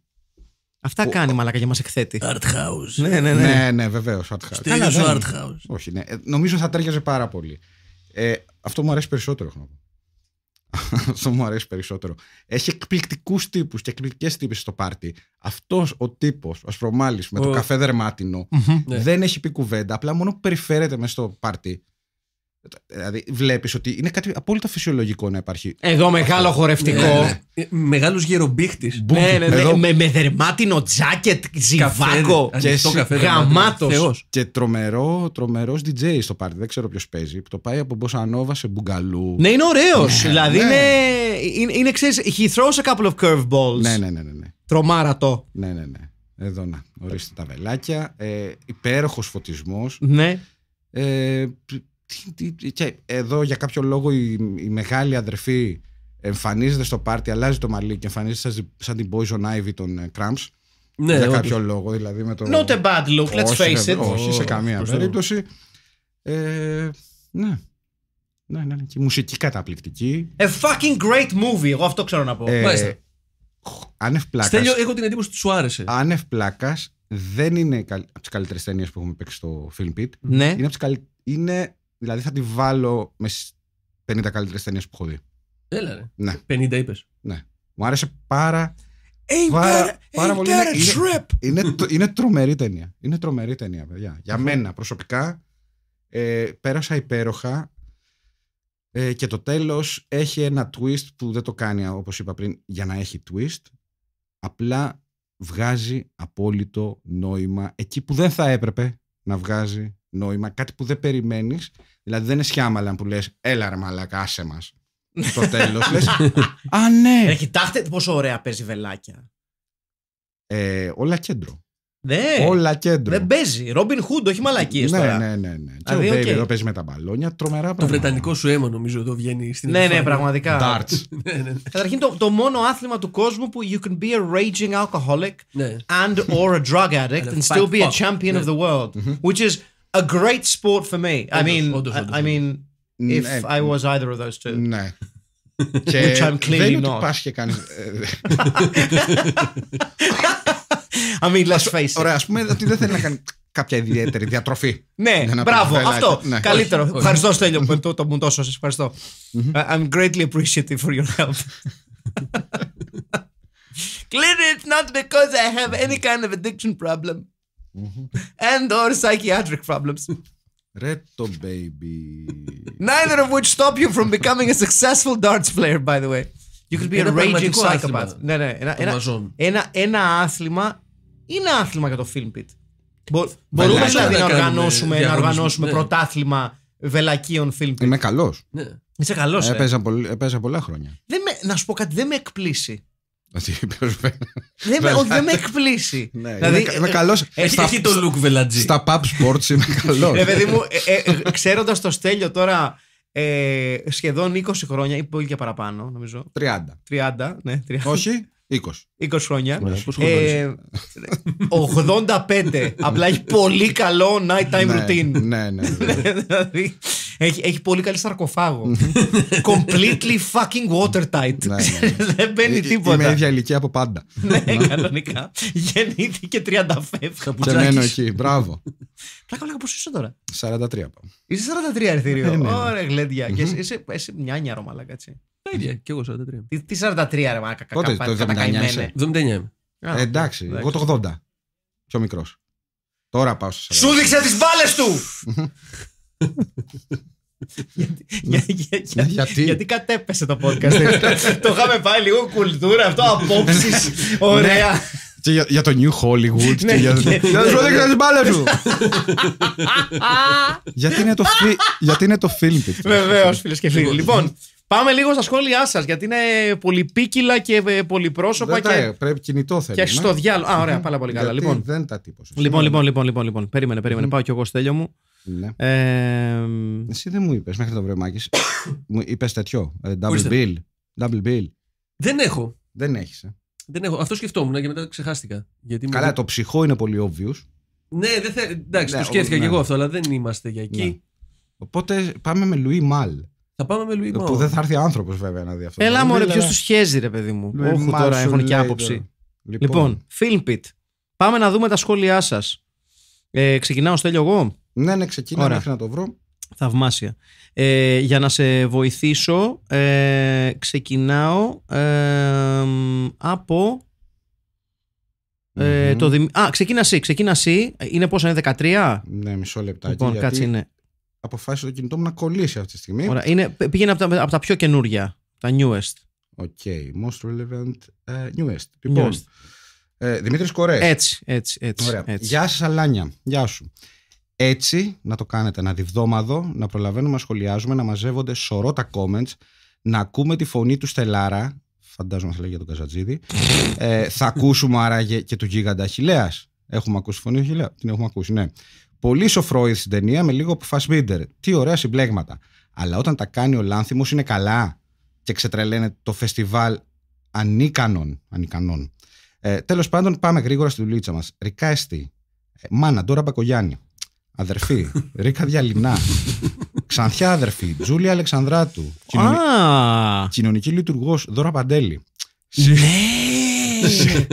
Αυτά κάνει μαλάκα για μας εκθέτει. Art house. Ναι, ναι, ναι. Ναι, ναι, βεβαίως. Art house. Καλά, ναι. art house. Όχι, ναι. Ε, νομίζω θα τέριαζε πάρα πολύ. Ε, αυτό μου αρέσει περισσότερο, [laughs] αυτό μου αρέσει περισσότερο. Έχει εκπληκτικούς τύπους και εκπληκτικές τύπες στο πάρτι. Αυτός ο τύπος, ο Ασπρομάλης με το καφέ ναι. δεν έχει πει κουβέντα. Απλά μόνο περιφέρεται μέσα στο πάρτι. Δηλαδή, βλέπεις ότι είναι κάτι απόλυτα φυσιολογικό να υπάρχει. Εδώ μεγάλο χορευτικό. Μεγάλο γερομπίχτη. Ναι, ναι, ναι. Ε, ναι, ναι, ναι. με, με δερμάτινο τζάκετ, ζιβάκο. Και γαμάτο. Και τρομερό, τρομερός DJ στο πάρτι. Δεν ξέρω ποιος παίζει. το πάει από Μποσανόβα σε μπουγκαλού. Ναι, είναι ωραίος. δηλαδή είναι. είναι he throws a couple of curveballs. Ναι, ναι, ναι. ναι, ναι. Τρομάρα Ναι, ναι, ναι. Εδώ να. Ορίστε τα βελάκια. Ε, Υπέροχος φωτισμός. Ναι. Ε, τι, τι, και εδώ για κάποιο λόγο η, η μεγάλη αδερφή εμφανίζεται στο πάρτι, αλλάζει το μαλλί και εμφανίζεται σαν την Poison Ivy των ε, Cramps. Ναι, για κάποιο λόγο, δηλαδή με το. Not a bad look, let's face it. Όχι, σε καμία περίπτωση. Ε, ναι. Ναι, ναι, ναι. Και η μουσική καταπληκτική. A fucking great movie, εγώ αυτό ξέρω να πω. Ε, Μάλιστα. Άνευ Στέλιο, έχω την εντύπωση ότι σου άρεσε. Αν πλάκας δεν είναι από τις καλύτερες ταινίες που έχουμε παίξει στο Film Pit. Ναι. Είναι, από τις καλ... είναι Δηλαδή θα τη βάλω με 50 καλύτερες ταινίες που έχω δει. Έλα, Ναι. 50 είπες. Ναι. Μου άρεσε πάρα. πάρα, πολύ. είναι, είναι, είναι, τρομερή ταινία. Είναι τρομερή ταινία, παιδιά. Για μένα προσωπικά ε, πέρασα υπέροχα. Ε, και το τέλος έχει ένα twist που δεν το κάνει όπως είπα πριν για να έχει twist απλά βγάζει απόλυτο νόημα εκεί που δεν θα έπρεπε να βγάζει νόημα, κάτι που δεν περιμένεις. Δηλαδή δεν είναι σιάμαλαν που λες, έλα ρε μαλακά, άσε μας. το [laughs] τέλο. Α, ναι. κοιτάξτε πόσο ωραία παίζει βελάκια. Ε, όλα κέντρο. Ναι. Όλα κέντρο. Δεν παίζει. Ρόμπιν Χουντ, όχι μαλακίες ναι, τώρα. Ναι, ναι, ναι. Και ο okay. εδώ παίζει με τα μπαλόνια, τρομερά πράγματα. Το βρετανικό σου αίμα νομίζω εδώ βγαίνει στην Ελλάδα. Ναι, ναι, πραγματικά. [laughs] Ναι, ναι, ναι. Καταρχήν το, το μόνο άθλημα του κόσμου που you can be a raging alcoholic and or a drug [laughs] addict and still be a champion of the world. Mm-hmm. Which is a great sport for me. I mean, I, mean, if I was either of those two. no, [laughs] Which I'm clearly not. [laughs] [laughs] I mean, let's face it. Ωραία, ας πούμε ότι δεν θέλει να κάνει κάποια ιδιαίτερη διατροφή. ναι, μπράβο, αυτό. Ναι. Καλύτερο. Όχι, ευχαριστώ, Στέλιο, που το, το μου τόσο. Σας ευχαριστω i I'm greatly appreciative for your help. Clearly it's not because I have any kind of addiction problem. Mm-hmm. and or psychiatric problems. Reto baby. Neither of which stop you from becoming a successful darts player, by the way. You could be a raging psychopath. Ναι, ναι. Ένα, ένα, ένα, ένα άθλημα είναι άθλημα για το film pit. Μπο, μπορούμε να, οργανώσουμε, να οργανώσουμε ναι. πρωτάθλημα βελακίων film pit. Είμαι καλός. Ναι. Είσαι καλός. Έπαιζα, ε, ε. ε, πολλά χρόνια. Δεν με, να σου πω κάτι, δεν με εκπλήσει δεν με εκπλήσει. Δηλαδή, έχει το look βελατζή. Στα pub sports είμαι καλός. Ε, ε, ε, Ξέροντας το στέλιο τώρα σχεδόν 20 χρόνια ή πολύ και παραπάνω, νομίζω. 30. 30, ναι. 30. Όχι. 20. 20 χρόνια. Ναι, ε, 85. Απλά έχει πολύ καλό night time ναι, routine. Ναι, ναι. ναι. [laughs] Δηλαδή, έχει πολύ καλή σαρκοφάγο. Completely fucking watertight. Δεν μπαίνει ε, ε, τίποτα. Είμαι ίδια ηλικία από πάντα. Ναι, κανονικά. Γεννήθηκε 35. Και μένω εκεί. Μπράβο. Πλάκα, πλάκα πόσο είσαι τώρα. 43 Είσαι 43 αριθμό. Ωραία, γλέντια. Είσαι μια νιάρο, ίδια. Και εγώ 43. Τι, τι 43 ρε μάκα, Πότε, το 79 79. Ε, εντάξει, εγώ το 80. Πιο μικρός. Τώρα πάω σε Σου δείξε τις μπάλες του! [laughs] Ναι, γιατί, γιατί, κατέπεσε το podcast. [laughs] το είχαμε πάει λίγο κουλτούρα, αυτό απόψεις. Ναι. Ωραία. Και για, το New Hollywood. και ναι, για, για σου δείξω τις μπάλες σου. [laughs] γιατί, είναι το γιατί είναι το film. Βεβαίως, λοιπόν, φίλες και φίλοι. λοιπόν, Πάμε λίγο στα σχόλιά σας, γιατί είναι πολυπίκυλα και ε, πολυπρόσωπα. Δεν και... πρέπει κινητό θέλει. Και ναι. στο διάλογο. Α, ωραία, πάρα πολύ καλά. Λοιπόν, δεν τα τύπω. Λοιπόν, ναι, λοιπόν, ναι. λοιπόν, λοιπόν, λοιπόν. Περίμενε, περίμενε. Πάω κι εγώ στο τέλειο μου. Ναι. Ε... Εσύ δεν μου είπες μέχρι το βρεμάκι. [coughs] μου είπες τέτοιο. Ε, double bill. Double bill. Δεν έχω. Δεν έχεις. Ε. Δεν έχω. Αυτό σκεφτόμουν και μετά ξεχάστηκα. Γιατί Καλά, το ψυχό είναι πολύ obvious. Ναι, δεν εντάξει, ναι, το σκέφτηκα και εγώ αυτό, αλλά δεν είμαστε για εκεί. Οπότε πάμε με Λουί Μαλ. Θα πάμε με ε, Που δεν θα έρθει άνθρωπος βέβαια να δει αυτό. Ελά, μου ποιος τους χέζει, ρε παιδί μου. Όχι τώρα έχουν και άποψη. Λοιπόν, Film λοιπόν, Πάμε να δούμε τα σχόλιά σας. Ε, ξεκινάω, στέλνω εγώ. Ναι, ναι, ξεκινάω μέχρι να το βρω. Θαυμάσια. Ε, για να σε βοηθήσω, ε, ξεκινάω ε, από. το δι... Α, ξεκίνα εσύ, Είναι πόσα, είναι 13. Ναι, μισό λεπτά Λοιπόν, γιατί... κάτσε είναι αποφάσισε το κινητό μου να κολλήσει αυτή τη στιγμή. Ωραία. Είναι, πήγαινε από τα, από τα πιο καινούργια, τα newest. Οκ. Okay. Most relevant uh, newest. Λοιπόν. Newest. Ε, Δημήτρης Κορές. Έτσι, έτσι, έτσι. Ωραία. Γεια σας, Αλάνια. Γεια σου. Έτσι να το κάνετε, ένα διβδόμαδο, να προλαβαίνουμε να σχολιάζουμε, να μαζεύονται σωρό τα comments, να ακούμε τη φωνή του Στελάρα. Φαντάζομαι θα λέγει για τον Καζατζίδη. Ε, θα ακούσουμε άραγε και του γίγαντα Αχηλέα. Έχουμε ακούσει φωνή Αχηλέα. Την έχουμε ακούσει, ναι. Πολύ σοφρό στην ταινία με λίγο Fassbinder. Τι ωραία συμπλέγματα. Αλλά όταν τα κάνει ο Λάνθιμος είναι καλά και ξετρελαίνε το φεστιβάλ ανίκανων. ανίκανων. Ε, Τέλος πάντων, πάμε γρήγορα στη δουλίτσα μας. Ρικά Εστί. Ε, μάνα, Ντόρα Μπακογιάννη. Αδερφή. [laughs] Ρίκα Διαλυνά. Ξανθιά αδερφή. Τζούλια Αλεξανδράτου. Κοινωνική, κοινωνική λειτουργός. Δώρα Παντέλη. Ναι! [laughs]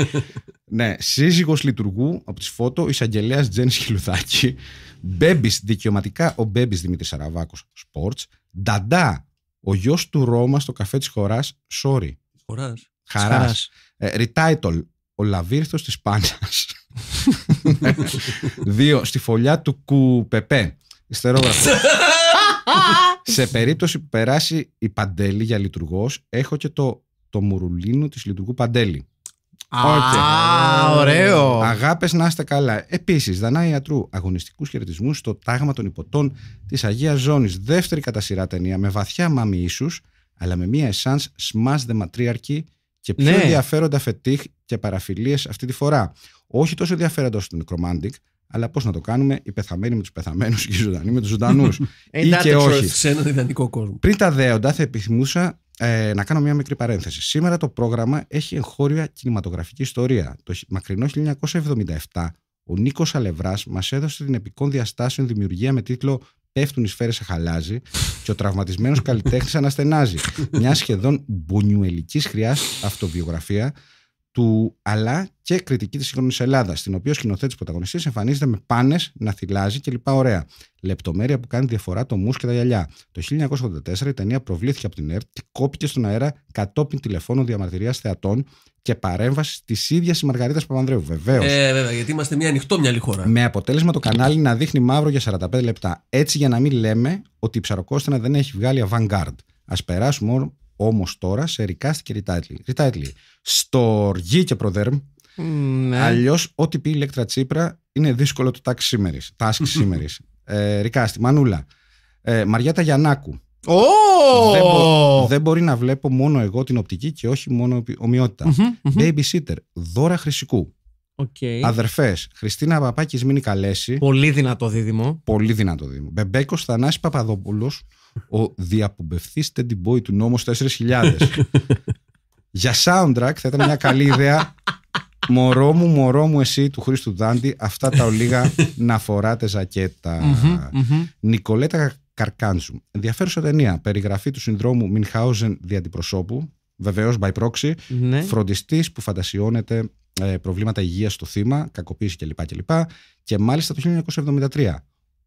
ναι, σύζυγος λειτουργού από τη φώτο, εισαγγελέας Τζέννη Χιλουδάκη. Μπέμπης, δικαιωματικά ο Μπέμπης Δημήτρης Αραβάκος, σπορτ. Νταντά, ο γιος του Ρώμα στο καφέ της χώρα, sorry. Χωρά. Χαρά. Ε, Ριτάιτολ, ο Λαβύρθος της Πάντα. [laughs] Δύο, στη φωλιά του Κουπεπέ. Ιστερόγραφος. [laughs] Σε περίπτωση που περάσει η Παντέλη για λειτουργός, έχω και το, το μουρουλίνο της λειτουργού Παντέλη. Okay. ωραίο. Αγάπες, να είστε καλά. Επίσης, Δανάη Ιατρού, αγωνιστικούς χαιρετισμούς στο τάγμα των υποτών της Αγίας Ζώνης. Δεύτερη κατά σειρά ταινία με βαθιά μάμι ίσους, αλλά με μία εσάν σμας ματρίαρκη και πιο ναι. ενδιαφέροντα φετίχ και παραφιλίες αυτή τη φορά. Όχι τόσο ενδιαφέροντα όσο το αλλά πώς να το κάνουμε, οι πεθαμένοι με τους πεθαμένους και οι ζωντανοί με τους ζωντανούς. [laughs] Ε, ή και όχι. Σε έναν ιδανικό κόσμο. Πριν τα δέοντα, θα επιθυμούσα ε, να κάνω μια μικρή παρένθεση. Σήμερα το πρόγραμμα έχει εγχώρια κινηματογραφική ιστορία. Το μακρινό 1977, ο Νίκος Αλευράς μας έδωσε την επικών διαστάσεων δημιουργία με τίτλο Πέφτουν οι σφαίρες σε χαλάζι και ο τραυματισμένος καλλιτέχνης αναστενάζει. [laughs] Μια σχεδόν μπουνιουελικής χρειάς αυτοβιογραφία του αλλά και κριτική της σύγχρονη Ελλάδας, στην οποία ο σκηνοθέτης πρωταγωνιστής εμφανίζεται με πάνες να θυλάζει και λοιπά ωραία. Λεπτομέρεια που κάνει διαφορά το μουσ και τα γυαλιά. Το 1984 η ταινία προβλήθηκε από την ΕΡΤ και κόπηκε στον αέρα κατόπιν τηλεφώνων διαμαρτυρίας θεατών και παρέμβασης της ίδιας η Μαργαρίτας Παπανδρέου, βεβαίως. Ε, βέβαια, γιατί είμαστε μια ανοιχτόμυαλη χώρα. Με αποτέλεσμα το κανάλι να δείχνει μαύρο για 45 λεπτά. Έτσι για να μην λέμε ότι η ψαροκόστανα δεν έχει βγάλει avant-garde. Ας περάσουμε Όμως τώρα σε Ρικάστη και retitle. Retitle. Στο Ργή και Προδέρμ. Ναι. Αλλιώς, ό,τι πει η Λέκτρα Τσίπρα είναι δύσκολο το τάξη σήμερα. [laughs] ε, Ρικάστη, Μανούλα. Ε, Μαριάτα Γιαννάκου. Oh! Δεν, μπο- δεν, μπορεί να βλέπω μόνο εγώ την οπτική και όχι μόνο ομοιότητα. Babysitter, δώρα χρυσικού. Okay. Αδερφές, Χριστίνα Παπάκης Μίνη Καλέση. Πολύ δυνατό δίδυμο. Πολύ δυνατό δίδυμο. Μπεμπέκος Θανάσης Παπαδόπουλος ο διαπομπευθής Teddy Boy του νόμου 4.000. [laughs] Για soundtrack θα ήταν μια καλή ιδέα Μωρό μου, μωρό μου εσύ του Χρήστου Δάντη αυτά τα ολίγα να φοράτε νικολετα Καρκάντζου. Ενδιαφέρουσα ταινία. Περιγραφή του συνδρόμου Μινχάουζεν αντιπροσώπου. Βεβαίως, by proxy. mm ναι. Φροντιστής που φαντασιώνεται ε, προβλήματα υγείας στο θύμα, κακοποίηση κλπ. Και, και μάλιστα το 1973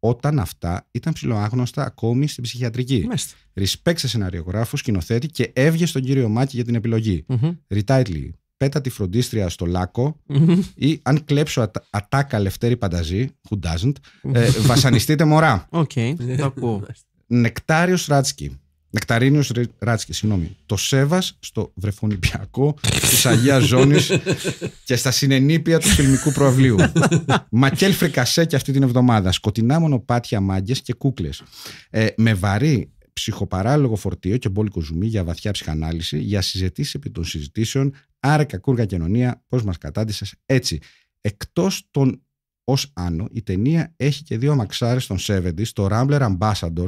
όταν αυτά ήταν ψηλοάγνωστα ακόμη στην ψυχιατρική. Respect σε σεναριογράφο, σκηνοθέτη και έβγε στον κύριο Μάκη για την επιλογή. Mm-hmm. Πέτα τη φροντίστρια στο λακκο ή αν κλέψω ατάκα Λευτέρη Πανταζή, who doesn't, ε, βασανιστείτε μωρά. Οκ, okay, Νεκτάριο Νεκταρίνιο Ράτσκε, συγγνώμη. Το Σέβας στο βρεφονιπιακό της Αγίας Ζώνης και στα συνενήπια του φιλμικού προαυλίου. [laughs] Μακέλ και αυτή την εβδομάδα. Σκοτεινά μονοπάτια μάγκες και κούκλες. Ε, με βαρύ ψυχοπαράλογο φορτίο και μπόλικο ζουμί για βαθιά ψυχανάλυση, για συζητήσεις επί των συζητήσεων. Άρα, κακούργα κοινωνία, πώς μας κατάντησες έτσι. Εκτός των ως άνω, η ταινία έχει και δύο αμαξάρες των 70 το Rambler Ambassador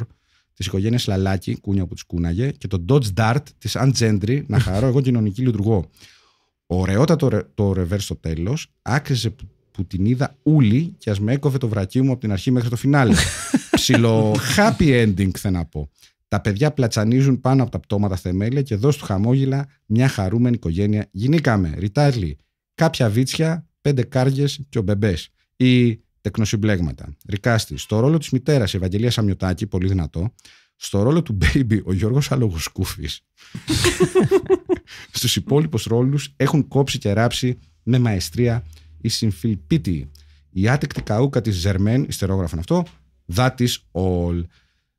τη οικογένειας Λαλάκη, κούνια που της κούναγε, και το Dodge Dart τη Αντζέντρη, να χαρώ εγώ κοινωνική λειτουργό. Ωραιότατο το, το ρεβέρ στο τέλος, άκριζε που, που, την είδα ούλη και ας με έκοβε το βρακί μου από την αρχή μέχρι το φινάλε. [laughs] Ψιλο happy ending θέλω να πω. Τα παιδιά πλατσανίζουν πάνω από τα πτώματα θεμέλια και δώσ' του χαμόγελα μια χαρούμενη οικογένεια. Γινήκαμε, ρητάλι, κάποια βίτσια, πέντε κάργες και ο μπεμπές τεκνοσυμπλέγματα. Ρικάστη, στο ρόλο της μητέρας Ευαγγελία Σαμιωτάκη, πολύ δυνατό. Στο ρόλο του Baby, ο Γιώργος Αλογοσκούφης. [laughs] Στους υπόλοιπους ρόλους έχουν κόψει και ράψει με μαεστρία η συμφιλπίτη. Η άτεκτη καούκα της Ζερμέν, ιστερόγραφον αυτό, that is all.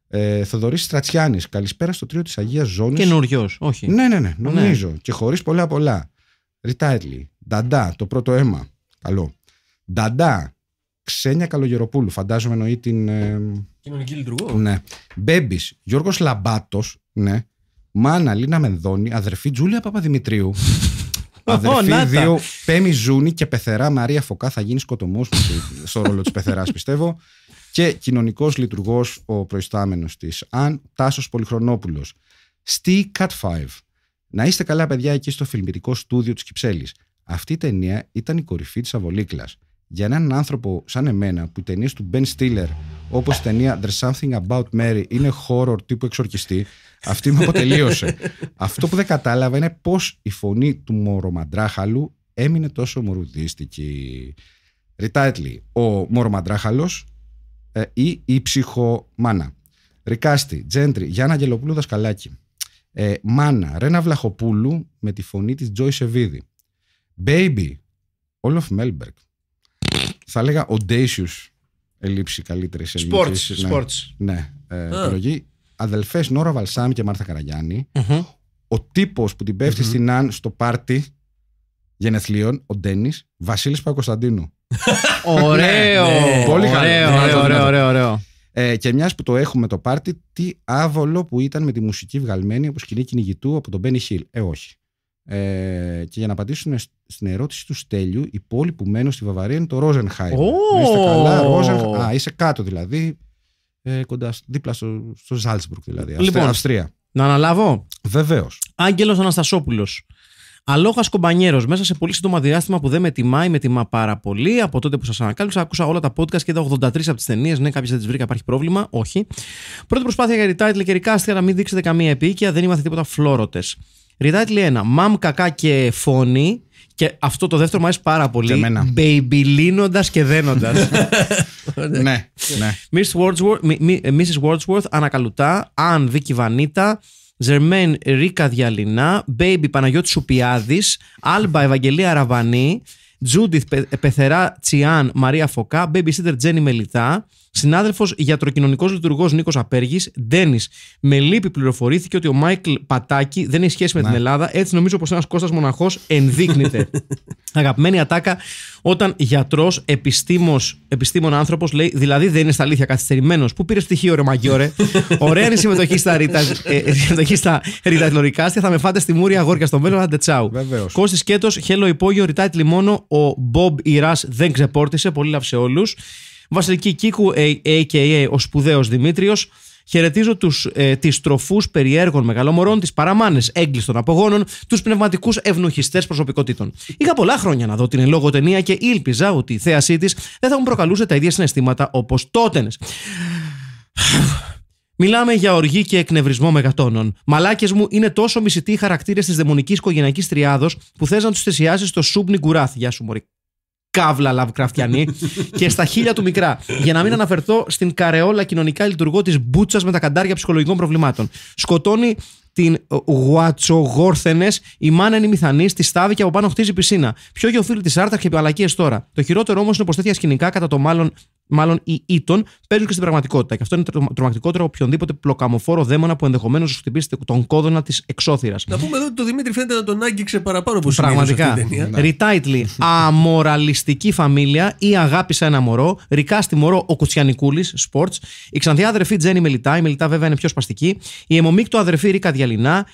Ε, Θοδωρής Στρατσιάνης, καλησπέρα στο τρίο της Αγίας Ζώνης. Καινούριος, όχι. Ναι, ναι, ναι, νομίζω. Ναι. Και χωρίς πολλά πολλά. Ριτάιτλι, Νταντά, το πρώτο αίμα. Καλό. Νταντά, Ξένια Καλογεροπούλου, φαντάζομαι εννοεί την. Ε, Κοινωνική λειτουργό. Ναι. Μπέμπης, Γιώργος Λαμπάτος, ναι. Μάνα Λίνα Μενδώνη, αδερφή Τζούλια Παπαδημητρίου. [laughs] αδερφή δύο, Πέμι Ζούνη και πεθερά Μαρία Φωκά θα γίνει σκοτωμός στο ρόλο της πεθεράς, πιστεύω. Και κοινωνικός λειτουργός ο προϊστάμενος της Αν, Τάσος Πολυχρονόπουλος. Στη Cat 5. Να είστε καλά, παιδιά, εκεί στο φιλμητικό στούδιο της Κυψέλης. Αυτή η ταινία ήταν η κορυφή της αβολίκλας για έναν άνθρωπο σαν εμένα που οι ταινίες του Ben Stiller όπως η ταινία There's Something About Mary είναι horror τύπου εξορκιστή, αυτή με αποτελείωσε. [laughs] Αυτό που δεν κατάλαβα είναι πώς η φωνή του Μωρομαντράχαλου έμεινε τόσο μορουδίστικη. Ριτάιτλι, ο Μωρομαντράχαλος ε, ή η ψυχομάνα. Ρικάστη, Τζέντρι, Γιάννα Αγγελοπούλου, Δασκαλάκη. Ε, μάνα, Ρένα Βλαχοπούλου με τη φωνή της Τζόι Σεβίδη. Όλοφ Μέλμπερκ θα έλεγα audacious ελλείψη καλύτερης ελλείψη. Ναι, sports. ναι ε, Αδελφές Νόρα Βαλσάμ και Μάρθα Ο τύπος που την πεφτει στην Αν στο πάρτι γενεθλίων, ο Ντένις, Βασίλης Παπακοσταντίνου. [laughs] Ναι, ναι. ωραίο! Πολύ ωραίο, ωραίο, ναι, ωραίο. Ε, και μιας που το έχουμε το πάρτι, τι άβολο που ήταν με τη μουσική βγαλμένη από σκηνή κυνηγητού από τον Μπένι Χιλ. Ε, όχι. Ε, και για να απαντήσουν στην ερώτηση του Στέλιου, η πόλη που μένω στη Βαβαρία είναι το Ρόζενχάιμ. Oh! Είστε καλά, Ρόζεν... Α, είσαι κάτω δηλαδή. Ε, κοντά, δίπλα στο, στο Ζάλτσμπουργκ δηλαδή. Λοιπόν, Αυστρία. Να αναλάβω. Βεβαίως. Άγγελος Αναστασόπουλος. Αλόχας κομπανιέρος, μέσα σε πολύ σύντομα διάστημα που δεν με τιμάει, με τιμά πάρα πολύ. Από τότε που σας ανακάλυψα, άκουσα όλα τα podcast και είδα 83 από τις ταινίες. Ναι, κάποιες δεν τις βρήκα, υπάρχει πρόβλημα. Όχι. Πρώτη προσπάθεια για retitle και recast, να μην δείξετε καμία επίοικια, δεν είμαστε τίποτα φλόρωτες λέει ένα Μαμ κακά και φόνη. Και αυτό το δεύτερο μου αρέσει πάρα πολύ. Μπεϊμπιλίνοντα και δένοντας. [laughs] ναι, ναι. Ε, Mrs. Wordsworth, ανακαλουτά. Αν Βίκυ Βανίτα. Ζερμέν Ρίκα Διαλινά. Μπέιμπι Παναγιώτης Σουπιάδης. Άλμπα Ευαγγελία Ραβανή. Τζούντιθ ε, Πεθερά Τσιάν Μαρία Φωκά. Σίτερ Τζένι Μελιτά. Συνάδελφος γιατροκοινωνικός λειτουργός Νίκος Απέργης, Ντένις, με λύπη πληροφορήθηκε ότι ο Μάικλ Πατάκη δεν έχει σχέση με την ναι. Ελλάδα. Έτσι νομίζω πως ένας Κώστας Μοναχός ενδείκνυται. [laughs] Αγαπημένη ατάκα, όταν γιατρός, επιστήμον άνθρωπος λέει, δηλαδή δεν είναι στα αλήθεια καθυστερημένος. Πού πήρε πτυχίο, ρε Μαγιόρε. Ωραία είναι η συμμετοχή στα ρήτα ε, Θα με φάτε στη Μούρια αγόρια στο μέλλον, αντε τσάου. Κώστης Κέτος, χέλο υπόγειο, ρητάει λιμόνο. Ο Μπομπ Ιρά δεν ξεπόρτισε. Πολύ λαψε όλους. Βασιλική Κίκου, a.k.a. ο σπουδαίος Δημήτριος, Χαιρετίζω τους ε, τις τροφούς περιέργων μεγαλομορών, τις παραμάνες έγκλειστων απογόνων, τους πνευματικούς ευνοχιστές προσωπικότητων. Είχα πολλά χρόνια να δω την ελόγω ταινία και ήλπιζα ότι η θέασή της δεν θα μου προκαλούσε τα ίδια συναισθήματα όπως τότε. Μιλάμε για οργή και εκνευρισμό μεγατόνων. Μαλάκες μου είναι τόσο μισητοί οι χαρακτήρες της δαιμονικής οικογενειακής τριάδος που θες να τους θυσιάσεις στο σούμπνι γκουράθ. Γεια σου, Μωρή καύλα Λαβκραφτιανή [laughs] και στα χίλια του μικρά. Για να μην αναφερθώ στην καρεόλα κοινωνικά λειτουργό της Μπούτσας με τα καντάρια ψυχολογικών προβλημάτων. Σκοτώνει την Γουατσογόρθενες, η μάνα είναι μηθανή, τη στάβει και από πάνω χτίζει πισίνα. Πιο γεωφίλη τη άρτα και τώρα. Το χειρότερο όμως είναι πως τέτοια σκηνικά, κατά το μάλλον μάλλον οι ήττων, παίζουν και στην πραγματικότητα. Και αυτό είναι το τρομακτικότερο από οποιονδήποτε πλοκαμοφόρο δαίμονα που ενδεχομένως σου χτυπήσει τον κόδωνα της εξώθυρας. Να πούμε εδώ ότι το Δημήτρη φαίνεται να τον άγγιξε παραπάνω από Πραγματικά. Ναι. Ριτάιτλι. Αμοραλιστική φαμίλια ή αγαπη σε ένα μωρό. στη μωρό ο Κουτσιανικούλης, σπορτ. Η ξανθιά αδερφή Τζένι Μελιτά. Η Μελιτά βέβαια είναι πιο σπαστική. Η αιμομίκτο αδερφή Ρίκα Διαλινά.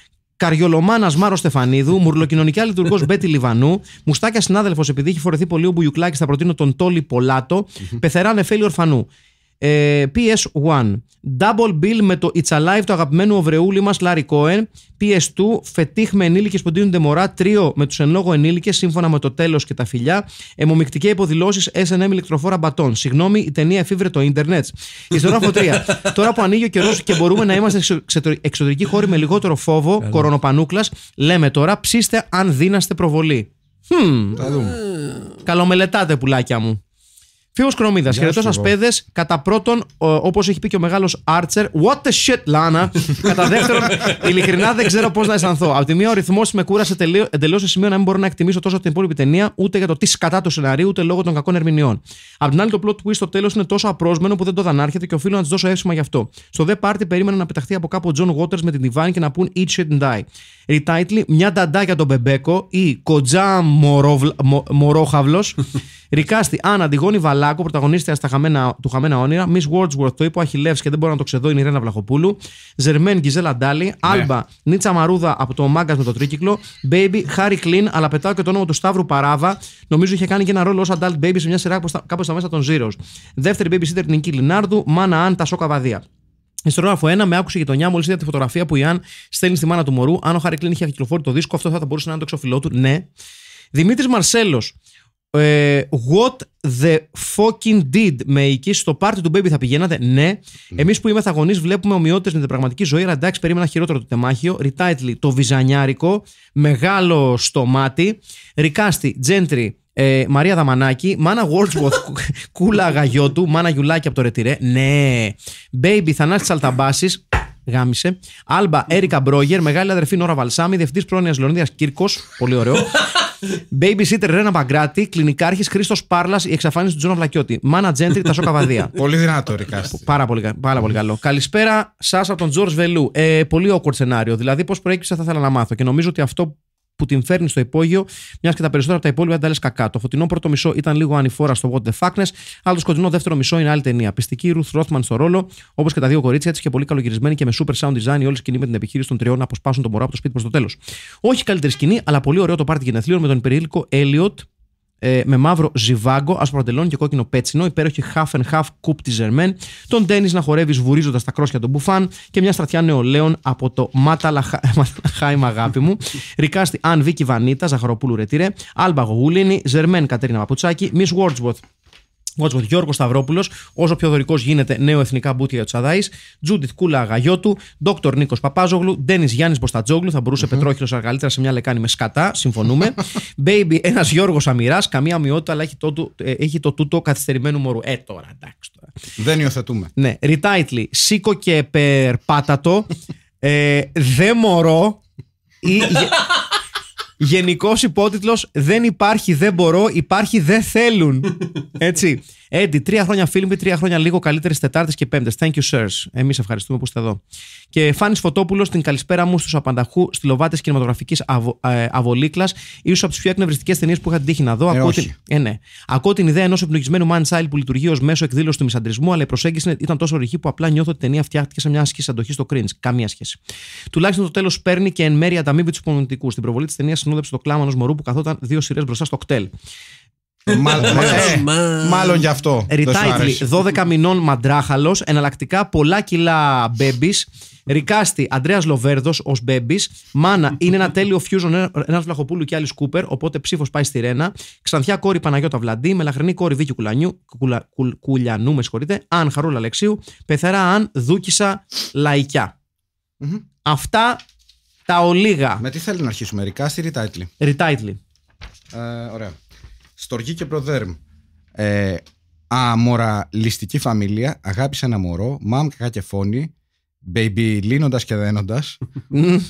Καριολομάνας Μάρος Στεφανίδου, μουρλοκοινωνικά λειτουργός Μπέτη Λιβανού, Μουστάκια συνάδελφος επειδή έχει φορεθεί πολύ ο Μπουγιουκλάκης, θα προτείνω τον Τόλι Πολάτο, Πεθερά Νεφέλη Ορφανού ε, PS1. Double bill με το It's Alive του αγαπημένο οβρεούλι μα λαρι Cohen Κόεν. PS2 φετίχ με ενήλικες που ντύνουν μωρά. Τρίο με τους εν λόγω ενήλικες σύμφωνα με το τέλος και τα φιλιά. Εμμομικτικέ υποδηλώσεις SNM ηλεκτροφόρα μπατών. Συγγνώμη, η ταινία εφήβρε το ίντερνετ. Ιστογράφο 3. [laughs] Τώρα που ανοίγει ο καιρός και μπορούμε να είμαστε εξωτερικοί χώροι με λιγότερο φόβο, Κορονοπανούκλας λέμε τώρα ψήστε αν δίναστε προβολή. χμ Καλομελετάτε πουλάκια μου. Φίλος Κρομίδας, χαιρετώ σας, παιδες. Κατά πρώτον, όπως έχει πει και ο μεγάλος Άρτσερ, what the shit, Λάνα. [laughs] Κατά δεύτερον, ειλικρινά δεν ξέρω πώς να αισθανθώ. Από τη μία, ο ρυθμός με κούρασε εντελώς σε σημείο να μην μπορώ να εκτιμήσω τόσο την υπόλοιπη ταινία, ούτε για το τι σκατά το σενάριο, ούτε λόγω των κακών ερμηνεών. Απ' την άλλη, το plot twist στο τέλος είναι τόσο απρόσμενο που δεν το δανάρχεται και οφείλω να της δώσω εύσημα γι' αυτό. Στο δε πάρτι περίμενα να πεταχθεί από κάπου ο Τζον Waters με την Divine και να πούν Eat shit and die. Ριτάιτλι, μια νταντά για τον Μπεμπέκο ή κοντζά μωρόχαυλο. [laughs] Ρικάστη, Άννα, Αντιγόνη Βαλάκο, πρωταγωνίστρια στα χαμένα, του Χαμένα Όνειρα. Μη Wordsworth, το είπε ο Αχιλεύς και δεν μπορώ να το ξεδώ, είναι η Ρένα Βλαχοπούλου. Ζερμέν Γκιζέλα Ντάλι. Ναι. Άλμπα, Νίτσα Μαρούδα από το Μάγκας με το τρίκυκλο. Μπέιμπι, Χάρι Κλίν, αλλά πετάω και το όνομα του Σταύρου Παράβα. Νομίζω είχε κάνει και ένα ρόλο ως adult baby σε μια σειρά κάπου στα μέσα των ζήρω. Δεύτερη babysitter Νική Λινάρδου, Μάνα Αν, τα Βαδία. Ιστορόγραφο 1, με άκουσε η γειτονιά, μόλις είδα τη φωτογραφία που η Αν στέλνει στη μάνα του μωρού. Αν ο Κλίν είχε κυκλοφόρει το δίσκο, αυτό θα, θα μπορούσε να είναι το εξωφυλλό του. Ναι. Δημήτρης Μαρσέλος. Ε, what the fucking did με εκεί στο πάρτι του baby θα πηγαίνατε. Ναι. Mm. Ναι. Εμείς που είμαστε αγωνείς βλέπουμε ομοιότητες με την πραγματική ζωή. εντάξει περίμενα χειρότερο το τεμάχιο. Ριτάιτλι, το βυζανιάρικο. Μεγάλο στο μάτι. Ρικάστη, Τζέντρι, ε, Μαρία Δαμανάκη, Μάνα Wordsworth, Κούλα του Μάνα Γιουλάκη από το Ρετυρέ. Ναι. Baby, θανάστη Αλταμπάσης, Γάμισε. Άλμπα, Έρικα Μπρόγερ, μεγάλη αδερφή Νόρα Βαλσάμι, διευθυντής πρόνοιας Λονδία Κύρκος. Πολύ ωραίο. Baby [laughs] sitter Ρένα Μπαγκράτη, κλινικάρχης Χρήστος Πάρλας, η εξαφάνιση του Τζόνα Βλακιώτη. Μάνα Τζέντρι, τα Σοκαβαδία. [laughs] πολύ δυνατό, ρικά. Πάρα πολύ, πάρα πολύ καλό. Καλησπέρα σα από τον Τζορ Βελού. Ε, πολύ awkward σενάριο. Δηλαδή, πώς προέκυψε θα ήθελα να μάθω. Και νομίζω ότι αυτό που την φέρνει στο υπόγειο, μιας και τα περισσότερα από τα υπόλοιπα δεν τα λες κακά. Το φωτεινό πρώτο μισό ήταν λίγο ανηφόρα στο What the Fuckness, αλλά το σκοτεινό δεύτερο μισό είναι άλλη ταινία. Πιστική Ruth Rothman στο ρόλο, όπως και τα δύο κορίτσια της και πολύ καλογυρισμένη και με super sound design, όλη σκηνή με την επιχείρηση των τριών να αποσπάσουν τον μωρό από το σπίτι προς το τέλος. Όχι καλύτερη σκηνή, αλλά πολύ ωραίο το πάρτι γενεθλίων με τον υπερήλικο Elliot ε, με μαύρο ζιβάγκο, ασπροτελόν και κόκκινο πέτσινο, υπέροχη half and half κουπ τη Ζερμέν, τον Ντένι να χορεύεις βουρίζοντας τα κρόσια των Μπουφάν και μια στρατιά νεολαίων από το Ματαλαχάιμ [laughs] αγάπη μου, Ρικάστη Αν Βίκη Βανίτα, Ζαχαροπούλου Ρετήρε, Άλμπα Γογούλινη, Ζερμέν Κατερίνα Παπουτσάκη, Miss Wordsworth ο Γιώργος Σταυρόπουλος, όσο πιο δωρικός γίνεται νέο εθνικά μπουτια για του Αδάης, Τζούντιθ Κούλα Αγαγιώτου, Δόκτωρ Νίκος Παπάζογλου, Ντένις Γιάννης Μποστατζόγλου, θα μπορούσε mm-hmm. αργαλύτερα σε μια λεκάνη με σκατά, συμφωνούμε. [laughs] Μπέιμπι, ένας Γιώργος Αμυράς, καμία αμοιότητα, αλλά έχει το, ε, έχει το τούτο καθυστερημένου μωρού. Ε τώρα, εντάξει τώρα. Δεν υιοθετούμε. Ναι, Ριτάιτλι, σήκω και περπάτατο, ε, δε μωρό. Ή, [laughs] Γενικός υπότιτλος «Δεν υπάρχει, Δεν υπάρχει, δεν μπορώ, υπάρχει, δεν θέλουν. [laughs] Έτσι. Έντι, τρία χρόνια φίλμπι, τρία χρόνια λίγο καλύτερες Τετάρτες και Πέμπτες. Thank you, sirs. Εμείς ευχαριστούμε που είστε εδώ. Και Φάνης Φωτόπουλος, την καλησπέρα μου στους απανταχού Λοβάτη κινηματογραφικής αβο, ε, αβολίκλας, ίσως από τις πιο εκνευριστικές ταινίες που είχα την τύχη να δω. Ε, Ακούω, την... Ε, ναι. Ακούω την ιδέα ενός επνοηγισμένου man child που λειτουργεί ως μέσο εκδήλωση του μισαντρισμού, αλλά η προσέγγιση ήταν τόσο ρηχή που απλά νιώθω ότι η ταινία φτιάχτηκε σε μια άσκηση αντοχής στο cringe. Καμία σχέση. Τουλάχιστον το τέλος παίρνει και εν μέρει ανταμείβει τους υπομονητικούς. Στην προβολή της ταινίας συνόδεψε το κλάμα ενός μωρού που καθόταν δύο σειρές μπροστά στο κτέλ. Ε, ε, ε, μάλλον γι' αυτό. Ριτάιτλι, 12 μηνών μαντράχαλος, εναλλακτικά πολλά κιλά μπέμπις. Ρικάστη, Αντρέα Λοβέρδος ως μπέμπις. Μάνα, είναι ένα τέλειο φιούζον ένα Βλαχοπούλου και άλλης Κούπερ, οπότε ψήφος πάει στη Ρένα. Ξανθιά κόρη Παναγιώτα Βλαντή, μελαχρινή κόρη Βίκυ Κουλανιού, Κουλιανού, με Αν Χαρούλα Αλεξίου, πεθερά Αν Δούκισα Αυτά τα ολίγα. Με τι θέλει να αρχίσουμε, Ρικάστη ή Ριτάιτλι. Ε, ωραία. Στοργή και προδέρμ. Ε, αμοραλιστική φαμίλια, αγάπησε ένα μωρό, μάμ φόνη, baby λύνοντας και δένοντας. mm,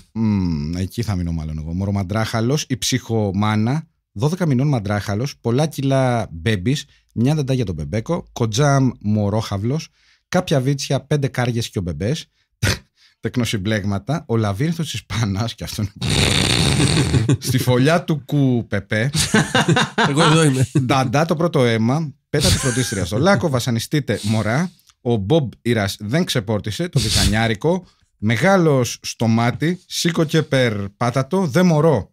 [laughs] εκεί θα μείνω μάλλον εγώ. Μωρομαντράχαλος, η ψυχομάνα, 12 μηνών μαντράχαλος, πολλά κιλά babies, μια δεντά για τον μπεμπέκο, κοντζάμ μωρόχαυλος, κάποια βίτσια, πέντε κάργες και ο μπεμπές, τεκνοσυμπλέγματα, ο λαβύρινθος της Πανάς και αυτόν [laughs] στη φωλιά του κουπεπέ [laughs] εγώ εδώ είμαι [laughs] νταντά το πρώτο αίμα, πέτα τη φροντίστρια στο λάκο, βασανιστείτε μωρά ο Μπομπ Ιρας δεν ξεπόρτισε το δικανιάρικο, μεγάλος στο μάτι, σήκω και περπάτατο, δεν μωρώ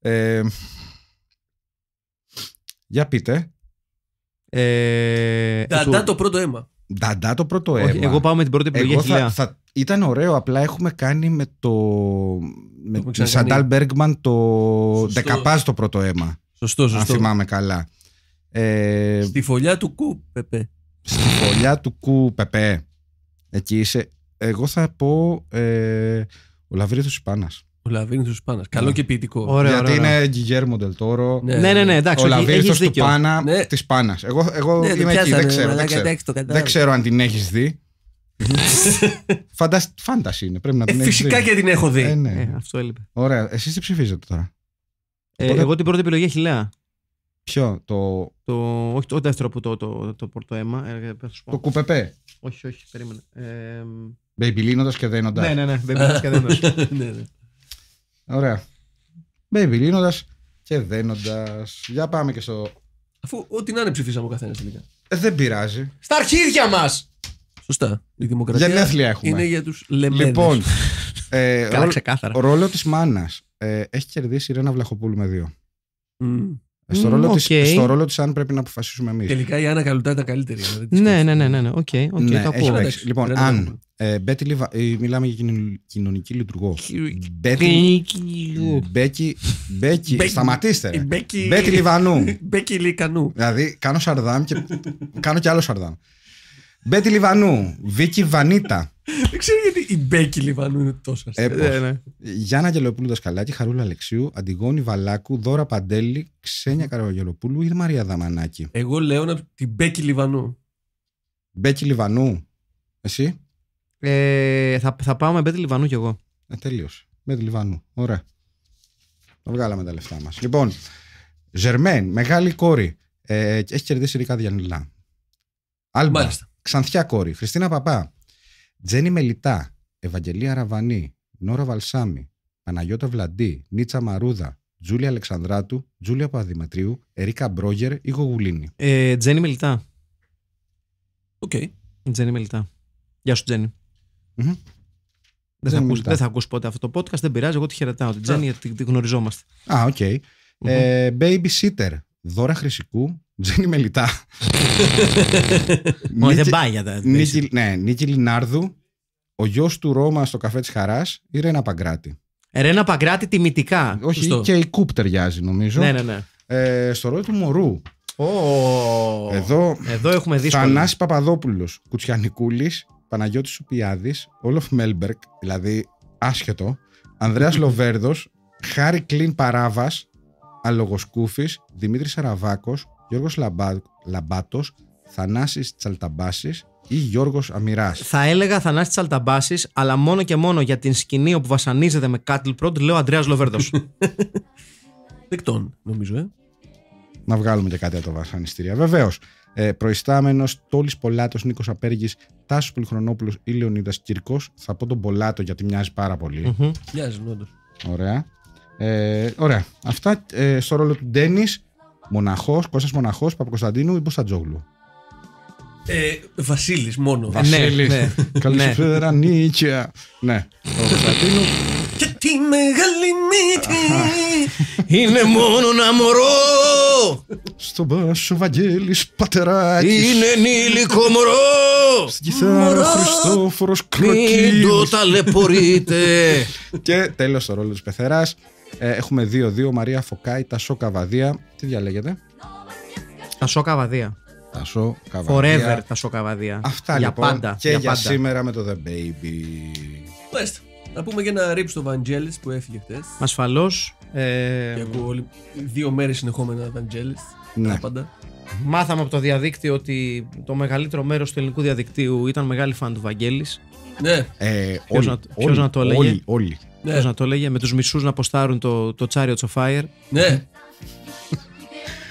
ε, για πείτε. Ε, Νταντά το πρώτο αίμα. Νταντά το πρώτο αίμα. εγώ πάω με την πρώτη επιλογή. Εγώ θα, ήταν ωραίο, απλά έχουμε κάνει με το. με, Σαντάλ Μπέργκμαν το. Δεκαπάζ το πρώτο αίμα. Σωστό, σωστό. Αν θυμάμαι καλά. Ε, στη φωλιά του κου, πεπέ. Στη φωλιά του κου, πεπέ. Εκεί είσαι. Εγώ θα πω. Ε, ο Λαβρίδος Ισπάνα. Ο Λαβύρινθο του Πάνα. Καλό ναι. και ποιητικό. Ωραία, Γιατί είναι Γιγέρμο Ντελτόρο. Ναι ναι, ναι, ναι, ναι, εντάξει. Ο Λαβύρινθο του Πάνα τη Πάνα. Εγώ, είμαι εκεί, δεν ξέρω. Δεν ξέρω. αν την έχεις δει. [laughs] Φάνταση είναι, πρέπει να ε, την δει. Φυσικά και την έχω δει. Ε, ε, αυτό έλειπε. Ωραία, εσείς τι ψηφίζετε τώρα. Εγώ την πρώτη επιλογή έχει λέει. Ποιο, το. το όχι, το δεύτερο που το, το, το, αίμα. το κουπεπέ. Όχι, όχι, περίμενε. Ε, και Δένοντας. Ναι, ναι, ναι. Baby και Δένοντας. [laughs] Ωραία. Baby λύνοντας και δένοντας. Για πάμε και στο. Αφού ό,τι να είναι ψηφίσαμε ο καθένας τελικά. Ε, δεν πειράζει. Στα αρχίδια μας! Σωστά. Η δημοκρατία Γενέθλια έχουμε. είναι για τους λεμένους. Λοιπόν. ε, Καλά, ξεκάθαρα. Ρόλο της μάνας. Ε, έχει κερδίσει η Ρένα Βλαχοπούλου με δύο. Στο ρόλο, okay. της, αν πρέπει να αποφασίσουμε εμείς. Τελικά η Άννα Καλουτά ήταν καλύτερη. ναι, ναι, ναι, ναι, ναι. Okay, okay, λοιπόν, αν Λιβα... μιλάμε για κοινωνική λειτουργό. Μπέκι. Μπέκι. Σταματήστε. Μπέκι Λιβανού. Μπέκι Λικανού. Δηλαδή κάνω σαρδάμ και κάνω και άλλο σαρδάμ. Μπέτι Λιβανού. Βίκυ Βανίτα. Δεν ξέρω γιατί η Μπέκη Λιβανού είναι τόσο αστεία. Ε, ναι. ναι. Γιάννα Γελοπούλου Δασκαλάκη, Χαρούλα Αλεξίου, Αντιγόνη Βαλάκου, Δώρα Παντέλη, Ξένια Καραγελοπούλου ή Μαρία Δαμανάκη. Εγώ λέω να... την Μπέκη Λιβανού. Μπέκη Λιβανού. Εσύ. Ε, θα, θα πάω με Μπέκη Λιβανού κι εγώ. Ε, Τέλειω. Μπέκη Λιβανού. Ωραία. Το βγάλαμε τα λεφτά μας. Λοιπόν, Ζερμέν, μεγάλη κόρη. Ε, έχει κερδίσει Ρίκα Διανιλά. Άλμπα, Ξανθιά κόρη. Χριστίνα Παπά. Τζένι Μελιτά, Ευαγγελία Ραβανή, Νόρα Βαλσάμι, Παναγιώτα Βλαντή, Νίτσα Μαρούδα, Τζούλια Αλεξανδράτου, Τζούλια Παδηματρίου, Ερίκα Μπρόγερ, Ήγο Γουλίνη. Ε, Τζένι Μελιτά. Οκ. Okay. Τζένι Μελιτά. Γεια σου, τζενι mm-hmm. Δεν, θα ακούς, δεν θα ακούσει ποτέ αυτό το podcast, δεν πειράζει. Εγώ τη χαιρετάω. Την Τζένι, γιατί τη γνωριζόμαστε. Α, οκ. Okay. Mm-hmm. Ε, babysitter, δώρα χρυσικού, Τζένι Μελιτά. Όχι, [laughs] δεν πάει για τα. Νίκη, ναι, Νίκη Λινάρδου, ο γιος του Ρώμα στο καφέ της Χαράς, η Ρένα Παγκράτη. Ρένα Παγκράτη τιμητικά. Όχι, και η Κούπ ταιριάζει νομίζω. Ναι, ναι, ναι. Ε, στο ρόλο του Μωρού. εδώ, εδώ έχουμε δύσκολο. Θανάσης Παπαδόπουλος, Κουτσιανικούλης, Παναγιώτης Σουπιάδης, Όλοφ Μέλμπερκ, δηλαδή άσχετο, Ανδρέας [laughs] Λοβέρδος, Χάρη Κλίν Παράβας, Αλογοσκούφης, Δημήτρης Αραβάκος, Γιώργος Λαμπά, Λαμπάτος, Θανάσης Τσαλταμπάσης ή Γιώργος Αμυράς. Θα έλεγα Θανάσης Τσαλταμπάσης, αλλά μόνο και μόνο για την σκηνή όπου βασανίζεται με Κάτλ πρώτο λέω Αντρέας Λοβέρδος. [laughs] Δεκτών, νομίζω, ε. Να βγάλουμε και κάτι από τα βασανιστήρια. Ε, Βεβαίως. Ε, προϊστάμενος, Τόλης Πολάτος Νίκος Απέργης, Τάσος Πολυχρονόπουλος ή Λεωνίδας Κύρκος. Θα πω τον Πολάτο γιατί μοιάζει πάρα πολύ. Mm-hmm. Ωραία. Ε, ωραία. Αυτά ε, στο ρόλο του Ντένις. Μοναχός, Κώστας Μοναχός, Παπα-Κωνσταντίνου ή Μποστατζόγλου. Ε, Βασίλης μόνο. Βασίλη. Ε, ναι, ναι. ναι. Νίτσια. Ναι. Ο Κωνσταντίνου. Και τη μεγάλη μύτη [laughs] είναι μόνο να μωρό. Στον πάσο Βαγγέλη πατεράκι. Είναι ενήλικο μωρό. Στην κυθάρα Χριστόφορο Κλοκίδη. Μην το ταλαιπωρείτε. Και τέλος ο ρόλος της Πεθερά εχουμε δυο δύο-δύο, Μαρία Φωκάη, Τασό Καβαδία. Τι διαλέγετε. Τασό Καβαδία. Τασό Καβαδία. Forever Τασό Καβαδία. Αυτά για λοιπόν πάντα, και για, πάντα. σήμερα με το The Baby. Μάλιστα. Να πούμε και ένα ριπ στο Βαγγέλη που έφυγε χτες. Ασφαλώς. Ε... Και ακούω δύο μέρες συνεχόμενα Βαγγέλη. Ναι. Πάντα. Μάθαμε από το διαδίκτυο ότι το μεγαλύτερο μέρος του ελληνικού διαδικτύου ήταν μεγάλη φαν του Βαγγέλη. Ναι. Ε, ποιος να, το έλεγε. Όλοι, όλοι. Ναι. Πώς να το λέγε, με τους μισούς να αποστάρουν το, το Chariot of Fire. Ναι.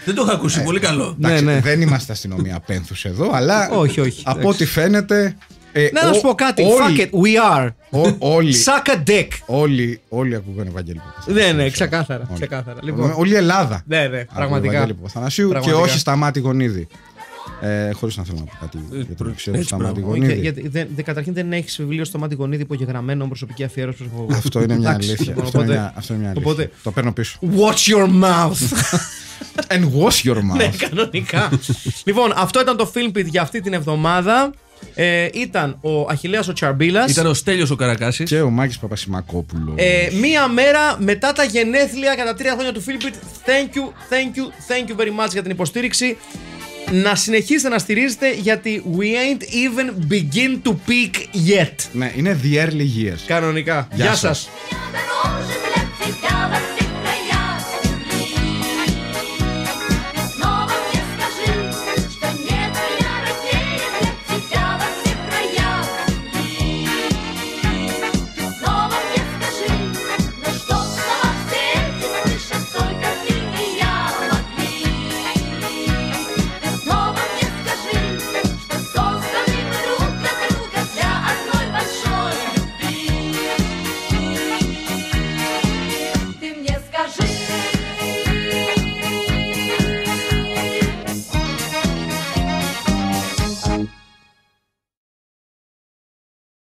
Δεν το είχα ακούσει, πολύ ε, καλό. Ναι, ναι. Δεν είμαστε αστυνομία πένθους εδώ, αλλά [laughs] όχι, όχι, από ό,τι φαίνεται ε, να σου πω κάτι. Όλοι, Fuck it, we are. Ό, όλοι, Suck a dick. Όλοι, όλοι ακούγανε Ευαγγέλη Ναι, ναι, ξεκάθαρα. ξεκάθαρα. Λοιπόν. Όλη η Ελλάδα. Ναι, ναι, πραγματικά. Ευαγγέλη Παπαθανασίου και όχι στα μάτι γονίδι. Ε, Χωρίς να θέλω να πω κάτι ε, για τον του Σταμάτη Γονίδη. Καταρχήν δεν έχεις βιβλίο στο Μάτι Γονίδη γραμμένο προσωπική αφιέρωση προσωπικού. Αυτό είναι μια αλήθεια. Λοιπόν, αυτό είναι μια αλήθεια. Το παίρνω πίσω. Watch your mouth. [laughs] And wash your mouth. Ναι, κανονικά. Λοιπόν, αυτό ήταν το film για αυτή την εβδομάδα. Ε, ήταν ο Αχηλέα ο Τσαρμπίλας. Ήταν ο Στέλιος ο Καρακάσης. Και ο Μάκης Παπασημακόπουλος. Ε, μία μέρα μετά τα γενέθλια κατά τρία χρόνια του Φίλιππιτ. Thank you, thank you, thank you very much για την υποστήριξη να συνεχίσετε να στηρίζετε γιατί we ain't even begin to peak yet. Ναι, είναι the early years. Κανονικά. Γεια, Γεια σας.